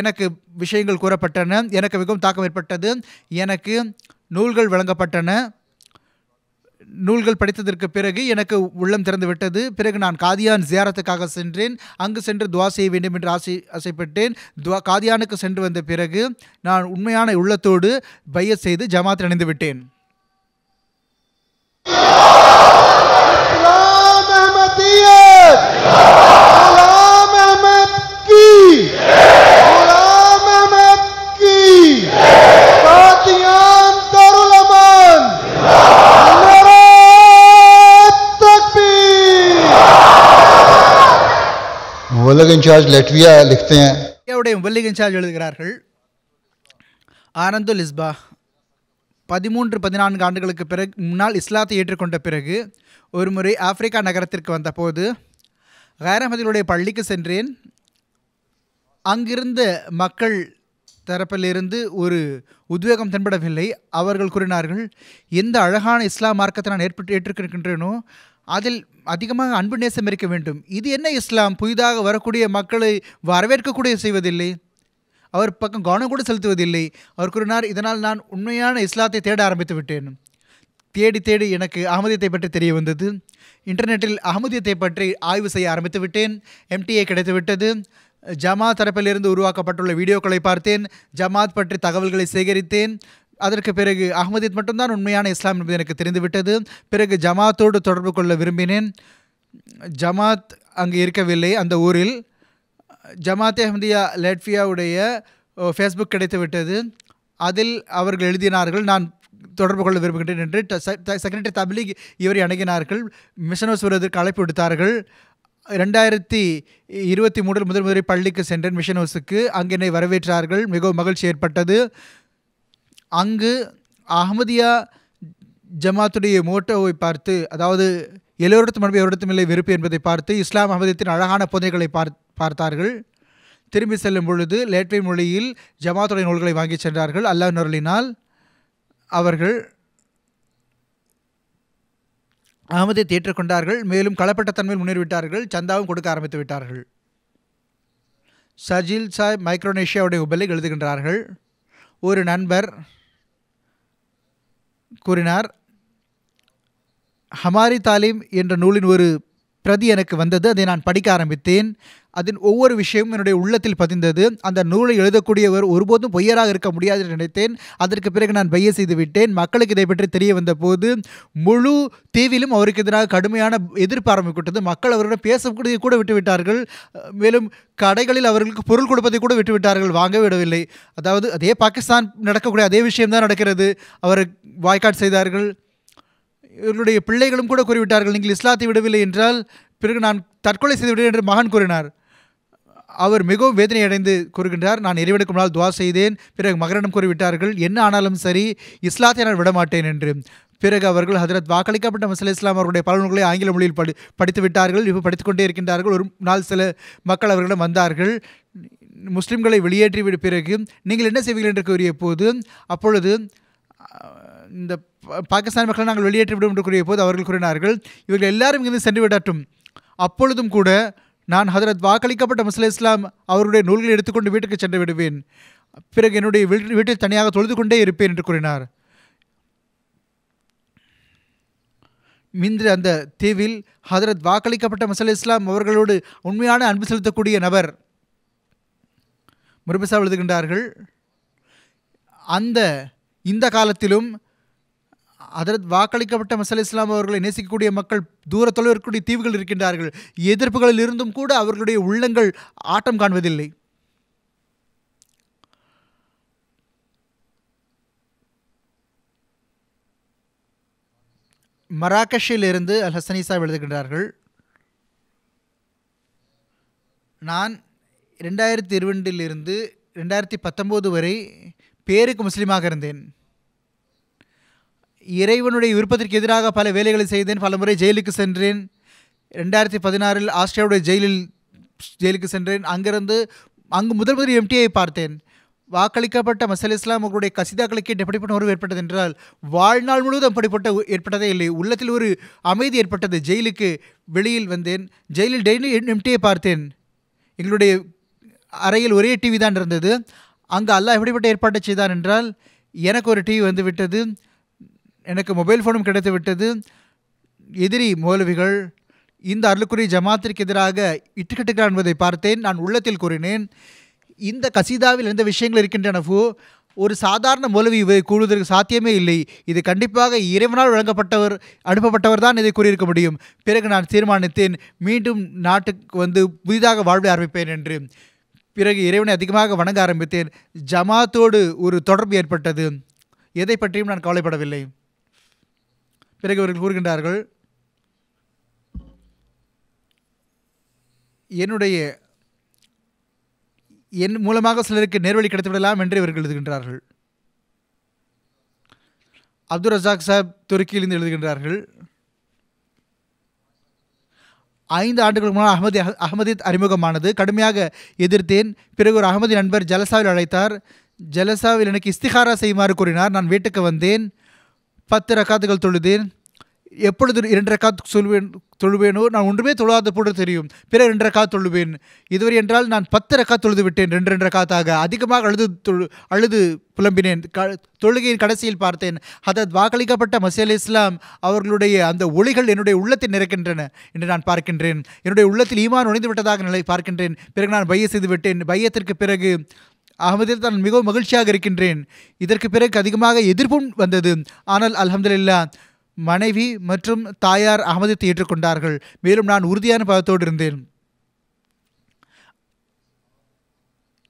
எனக்கு விஷயங்கள் கூறப்பட்டன எனக்கு மிகவும் தாக்கம் ஏற்பட்டது எனக்கு நூல்கள் வழங்கப்பட்டன நூல்கள் படித்ததற்கு பிறகு எனக்கு உள்ளம் திறந்து விட்டது பிறகு நான் காதியான் ஜியாரத்துக்காக சென்றேன் அங்கு சென்று துவா செய்ய வேண்டும் என்று ஆசை ஆசைப்பட்டேன் துவா காதியானுக்கு சென்று வந்த பிறகு நான் உண்மையான உள்ளத்தோடு பைய செய்து ஜமாத்தில் இணைந்து விட்டேன் முல்லக் இன்சார்ஜ் லெட்வியா லிக்தே இந்தியாவுடைய முல்லக் இன்சார்ஜ் எழுதுகிறார்கள் ஆனந்து லிஸ்பா பதிமூன்று பதினான்கு ஆண்டுகளுக்கு பிறகு முன்னால் இஸ்லாத்தை ஏற்றுக்கொண்ட பிறகு ஒருமுறை முறை ஆப்பிரிக்கா நகரத்திற்கு வந்தபோது கைரமதிலுடைய பள்ளிக்கு சென்றேன் அங்கிருந்த மக்கள் தரப்பிலிருந்து ஒரு உத்வேகம் தென்படவில்லை அவர்கள் கூறினார்கள் எந்த அழகான இஸ்லாம் மார்க்கத்தை நான் ஏற்பட்டு ஏற்றுக்கின்றேனோ அதில் அதிகமாக அன்பு நேசம் இருக்க வேண்டும் இது என்ன இஸ்லாம் புதிதாக வரக்கூடிய மக்களை வரவேற்கக்கூடிய செய்வதில்லை அவர் பக்கம் கவனம் கூட செலுத்துவதில்லை அவர் கூறினார் இதனால் நான் உண்மையான இஸ்லாத்தை தேட ஆரம்பித்து விட்டேன் தேடி தேடி எனக்கு அகமதியத்தை பற்றி தெரிய வந்தது இன்டர்நெட்டில் அகமதியத்தை பற்றி ஆய்வு செய்ய ஆரம்பித்து விட்டேன் எம்டிஏ கிடைத்துவிட்டது ஜமாத் தரப்பிலிருந்து உருவாக்கப்பட்டுள்ள வீடியோக்களை பார்த்தேன் ஜமாத் பற்றி தகவல்களை சேகரித்தேன் அதற்கு பிறகு அகமதித் மட்டும்தான் உண்மையான இஸ்லாம் என்பது எனக்கு தெரிந்துவிட்டது பிறகு ஜமாத்தோடு தொடர்பு கொள்ள விரும்பினேன் ஜமாத் அங்கு இருக்கவில்லை அந்த ஊரில் ஜமாத் அஹமதியா லேட்ஃபியாவுடைய ஃபேஸ்புக் கிடைத்து விட்டது அதில் அவர்கள் எழுதினார்கள் நான் தொடர்பு கொள்ள விரும்புகின்றேன் என்று செக்ரட்டரி தப்லீக் இவரை அணுகினார்கள் மிஷனோஸ் வருவதற்கு அழைப்பு விடுத்தார்கள் ரெண்டாயிரத்தி இருபத்தி மூன்றில் முதல் முதலில் பள்ளிக்கு சென்றேன் மிஷனோஸுக்கு அங்கே என்னை வரவேற்றார்கள் மிகவும் மகிழ்ச்சி ஏற்பட்டது அங்கு அஹமதியா ஜமாத்துடைய மோட்டோவை பார்த்து அதாவது எல்லோரிடத்தும் அன்பு எவரிடத்தும் இல்லை வெறுப்பு என்பதை பார்த்து இஸ்லாம் அகமதியத்தின் அழகான புதைகளை பார் பார்த்தார்கள் திரும்பி செல்லும் பொழுது லேட்வின் மொழியில் ஜமாத்துடைய நூல்களை வாங்கி சென்றார்கள் அல்லாஹ் நுரலினால் அவர்கள் அகமதியை ஏற்றுக்கொண்டார்கள் மேலும் களப்பட்ட தன்மையில் முன்னேறிவிட்டார்கள் சந்தாவும் கொடுக்க ஆரம்பித்து விட்டார்கள் சஜில் சாய் மைக்ரோனேஷியாவுடைய உபலை எழுதுகின்றார்கள் ஒரு நண்பர் கூறினார் ஹமாரி தாலிம் என்ற நூலின் ஒரு பிரதி எனக்கு வந்தது அதை நான் படிக்க ஆரம்பித்தேன் அதன் ஒவ்வொரு விஷயமும் என்னுடைய உள்ளத்தில் பதிந்தது அந்த நூலை எழுதக்கூடியவர் ஒருபோதும் பொய்யராக இருக்க முடியாது என்று நினைத்தேன் அதற்கு பிறகு நான் பைய செய்து விட்டேன் மக்களுக்கு இதை பற்றி தெரிய வந்த போது முழு தீவிலும் அவருக்கு எதிராக கடுமையான எதிர்ப்பு ஆரம்பிக்கப்பட்டது மக்கள் அவரிடம் பேசக்கூடிய கூட விட்டுவிட்டார்கள் மேலும் கடைகளில் அவர்களுக்கு பொருள் கொடுப்பதை கூட விட்டுவிட்டார்கள் வாங்க விடவில்லை அதாவது அதே பாகிஸ்தான் நடக்கக்கூடிய அதே விஷயம்தான் நடக்கிறது அவர் வாய்க்காட் செய்தார்கள் இவர்களுடைய பிள்ளைகளும் கூட கூறிவிட்டார்கள் நீங்கள் இஸ்லாத்தை விடவில்லை என்றால் பிறகு நான் தற்கொலை செய்துவிடுவேன் என்று மகன் கூறினார் அவர் மிகவும் வேதனை அடைந்து கூறுகின்றார் நான் இறைவனுக்கு முன்னால் துவா செய்தேன் பிறகு மகரிடம் கூறிவிட்டார்கள் என்ன ஆனாலும் சரி இஸ்லாத்தை நான் விடமாட்டேன் என்று பிறகு அவர்கள் ஹதரத் வாக்களிக்கப்பட்ட மசல் இஸ்லாம் அவருடைய பல நூல்களை ஆங்கில மொழியில் படி படித்து விட்டார்கள் இப்போ படித்துக்கொண்டே இருக்கின்றார்கள் ஒரு நாள் சில மக்கள் அவர்களிடம் வந்தார்கள் முஸ்லீம்களை வெளியேற்றிவிட பிறகு நீங்கள் என்ன செய்வீர்கள் என்று கூறிய போது அப்பொழுது இந்த பாகிஸ்தான் மக்களை நாங்கள் வெளியேற்றிவிடும் என்று கூறிய போது அவர்கள் கூறினார்கள் இவர்கள் எல்லாரும் இங்கிருந்து சென்று விடட்டும் அப்பொழுதும் கூட நான் ஹதரத் வாக்களிக்கப்பட்ட முஸ்லி இஸ்லாம் அவருடைய நூல்களை எடுத்துக்கொண்டு வீட்டுக்கு சென்று விடுவேன் பிறகு என்னுடைய வீட்டில் தனியாக தொழுது கொண்டே இருப்பேன் என்று கூறினார் மின்று அந்த தீவில் ஹதரத் வாக்களிக்கப்பட்ட மசல் இஸ்லாம் அவர்களோடு உண்மையான அன்பு செலுத்தக்கூடிய நபர் முருபிசா எழுதுகின்றார்கள் அந்த இந்த காலத்திலும் அதற்கு வாக்களிக்கப்பட்ட மசல் இஸ்லாம் அவர்களை நேசிக்கக்கூடிய மக்கள் தூர தொலைவில் இருக்கக்கூடிய தீவுகள் இருக்கின்றார்கள் எதிர்ப்புகளில் இருந்தும் கூட அவர்களுடைய உள்ளங்கள் ஆட்டம் காண்பதில்லை மராக்கஷிலிருந்து அல் ஹசனிசா எழுதுகின்றார்கள் நான் ரெண்டாயிரத்தி இருபண்டிலிருந்து ரெண்டாயிரத்தி பத்தொம்போது வரை பேருக்கு முஸ்லீமாக இருந்தேன் இறைவனுடைய விருப்பத்திற்கு எதிராக பல வேலைகளை செய்தேன் பல முறை ஜெயிலுக்கு சென்றேன் ரெண்டாயிரத்தி பதினாறில் ஆஸ்திரேலியாவுடைய ஜெயிலில் ஜெயிலுக்கு சென்றேன் அங்கிருந்து அங்கு முதல் முதல் எம்டிஐ பார்த்தேன் வாக்களிக்கப்பட்ட மசல் இஸ்லாம் அவர்களுடைய கசிதாக்களுக்கு எப்படிப்பட்ட உறவு ஏற்பட்டது என்றால் வாழ்நாள் முழுவதும் அப்படிப்பட்ட ஏற்பட்டதே இல்லை உள்ளத்தில் ஒரு அமைதி ஏற்பட்டது ஜெயிலுக்கு வெளியில் வந்தேன் ஜெயிலில் டெய்லி எம்டியை பார்த்தேன் எங்களுடைய அறையில் ஒரே டிவி தான் இருந்தது அங்கு அல்லாஹ் எப்படிப்பட்ட ஏற்பாட்டை செய்தான் என்றால் எனக்கு ஒரு டிவி வந்து விட்டது எனக்கு மொபைல் ஃபோனும் கிடைத்து விட்டது எதிரி மௌலவிகள் இந்த அருளுக்குரிய ஜமாத்திற்கு எதிராக இட்டுக்கட்டுகிறார் என்பதை பார்த்தேன் நான் உள்ளத்தில் கூறினேன் இந்த கசீதாவில் எந்த விஷயங்கள் இருக்கின்றனவோ ஒரு சாதாரண மௌலவி இவை கூடுவதற்கு சாத்தியமே இல்லை இது கண்டிப்பாக இறைவனால் வழங்கப்பட்டவர் அனுப்பப்பட்டவர் தான் இதை கூறியிருக்க முடியும் பிறகு நான் தீர்மானித்தேன் மீண்டும் நாட்டுக்கு வந்து புதிதாக வாழ்வை ஆரம்பிப்பேன் என்று பிறகு இறைவனை அதிகமாக வணங்க ஆரம்பித்தேன் ஜமாத்தோடு ஒரு தொடர்பு ஏற்பட்டது எதை பற்றியும் நான் கவலைப்படவில்லை பிறகு அவர்கள் கூறுகின்றார்கள் என்னுடைய என் மூலமாக சிலருக்கு நேர்வழி கிடைத்துவிடலாம் என்று இவர்கள் எழுதுகின்றார்கள் அப்துல் ரசாக் சாப் துருக்கியிலிருந்து எழுதுகின்றார்கள் ஐந்து ஆண்டுகள் மூலம் அகமதி அகமதித் அறிமுகமானது கடுமையாக எதிர்த்தேன் பிறகு ஒரு அகமதி நண்பர் ஜலசாவில் அழைத்தார் ஜலசாவில் எனக்கு இஸ்திகாரா செய்யுமாறு கூறினார் நான் வீட்டுக்கு வந்தேன் பத்து ரக்காத்துகள் தொழுதேன் எப்பொழுது இரண்டு ரக்காத்து சொல்வேன் தொழுவேனோ நான் ஒன்றுமே தொழாத போட தெரியும் பிற இரண்டு ரக்கா தொழுவேன் இதுவரை என்றால் நான் பத்து ரக்கா தொழுது விட்டேன் ரெண்டு ரெண்டு ரக்காத்தாக அதிகமாக அழுது தொழு அழுது புலம்பினேன் க தொழுகையின் கடைசியில் பார்த்தேன் அதை வாக்களிக்கப்பட்ட மசேல் இஸ்லாம் அவர்களுடைய அந்த ஒளிகள் என்னுடைய உள்ளத்தில் நிறக்கின்றன என்று நான் பார்க்கின்றேன் என்னுடைய உள்ளத்தில் ஈமான் நுழைந்து விட்டதாக நிலை பார்க்கின்றேன் பிறகு நான் பைய செய்து விட்டேன் பையத்திற்கு பிறகு அகமதில் தான் மிகவும் மகிழ்ச்சியாக இருக்கின்றேன் இதற்கு பிறகு அதிகமாக எதிர்ப்பும் வந்தது ஆனால் அலமதுல்லா மனைவி மற்றும் தாயார் அகமதத்தை ஏற்றுக்கொண்டார்கள் மேலும் நான் உறுதியான பதத்தோடு இருந்தேன்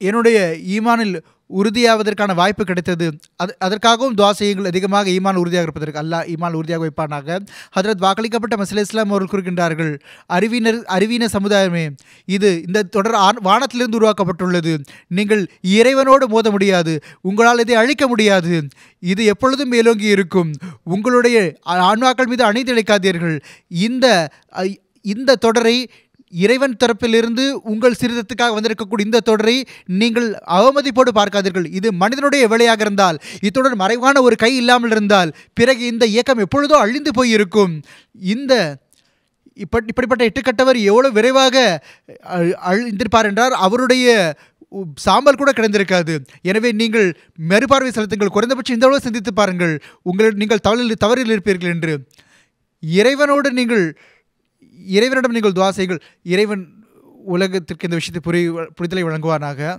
என்னுடைய ஈமானில் உறுதியாவதற்கான வாய்ப்பு கிடைத்தது அது அதற்காகவும் துவா செய்யுங்கள் அதிகமாக ஈமான் உறுதியாக இருப்பதற்கு அல்லா ஈமான் உறுதியாக வைப்பானாக ஹதரத் வாக்களிக்கப்பட்ட மசில இஸ்லாம் அவர்கள் கூறுகின்றார்கள் அறிவினர் அறிவின சமுதாயமே இது இந்த தொடர் வானத்திலிருந்து உருவாக்கப்பட்டுள்ளது நீங்கள் இறைவனோடு மோத முடியாது உங்களால் இதை அழிக்க முடியாது இது எப்பொழுதும் மேலோங்கி இருக்கும் உங்களுடைய ஆன்மாக்கள் மீது அணிந்திழைக்காதீர்கள் இந்த இந்த தொடரை இறைவன் தரப்பிலிருந்து உங்கள் சிறிதத்துக்காக வந்திருக்கக்கூடிய இந்த தொடரை நீங்கள் அவமதிப்போடு பார்க்காதீர்கள் இது மனிதனுடைய வேலையாக இருந்தால் இத்தொடர் மறைவான ஒரு கை இல்லாமல் இருந்தால் பிறகு இந்த இயக்கம் எப்பொழுதோ அழிந்து போயிருக்கும் இந்த இப்படி இப்படிப்பட்ட எட்டுக்கட்டவர் எவ்வளோ விரைவாக அழிந்திருப்பார் என்றால் அவருடைய சாம்பல் கூட கிடந்திருக்காது எனவே நீங்கள் மறுபார்வை செலுத்துங்கள் குறைந்தபட்சம் இந்த அளவு சிந்தித்து பாருங்கள் உங்கள் நீங்கள் தவறில் தவறில் இருப்பீர்கள் என்று இறைவனோடு நீங்கள் இறைவனிடம் நீங்கள் துவா செய்கள் இறைவன் உலகத்திற்கு இந்த விஷயத்தை புரி புரிதலை வழங்குவானாக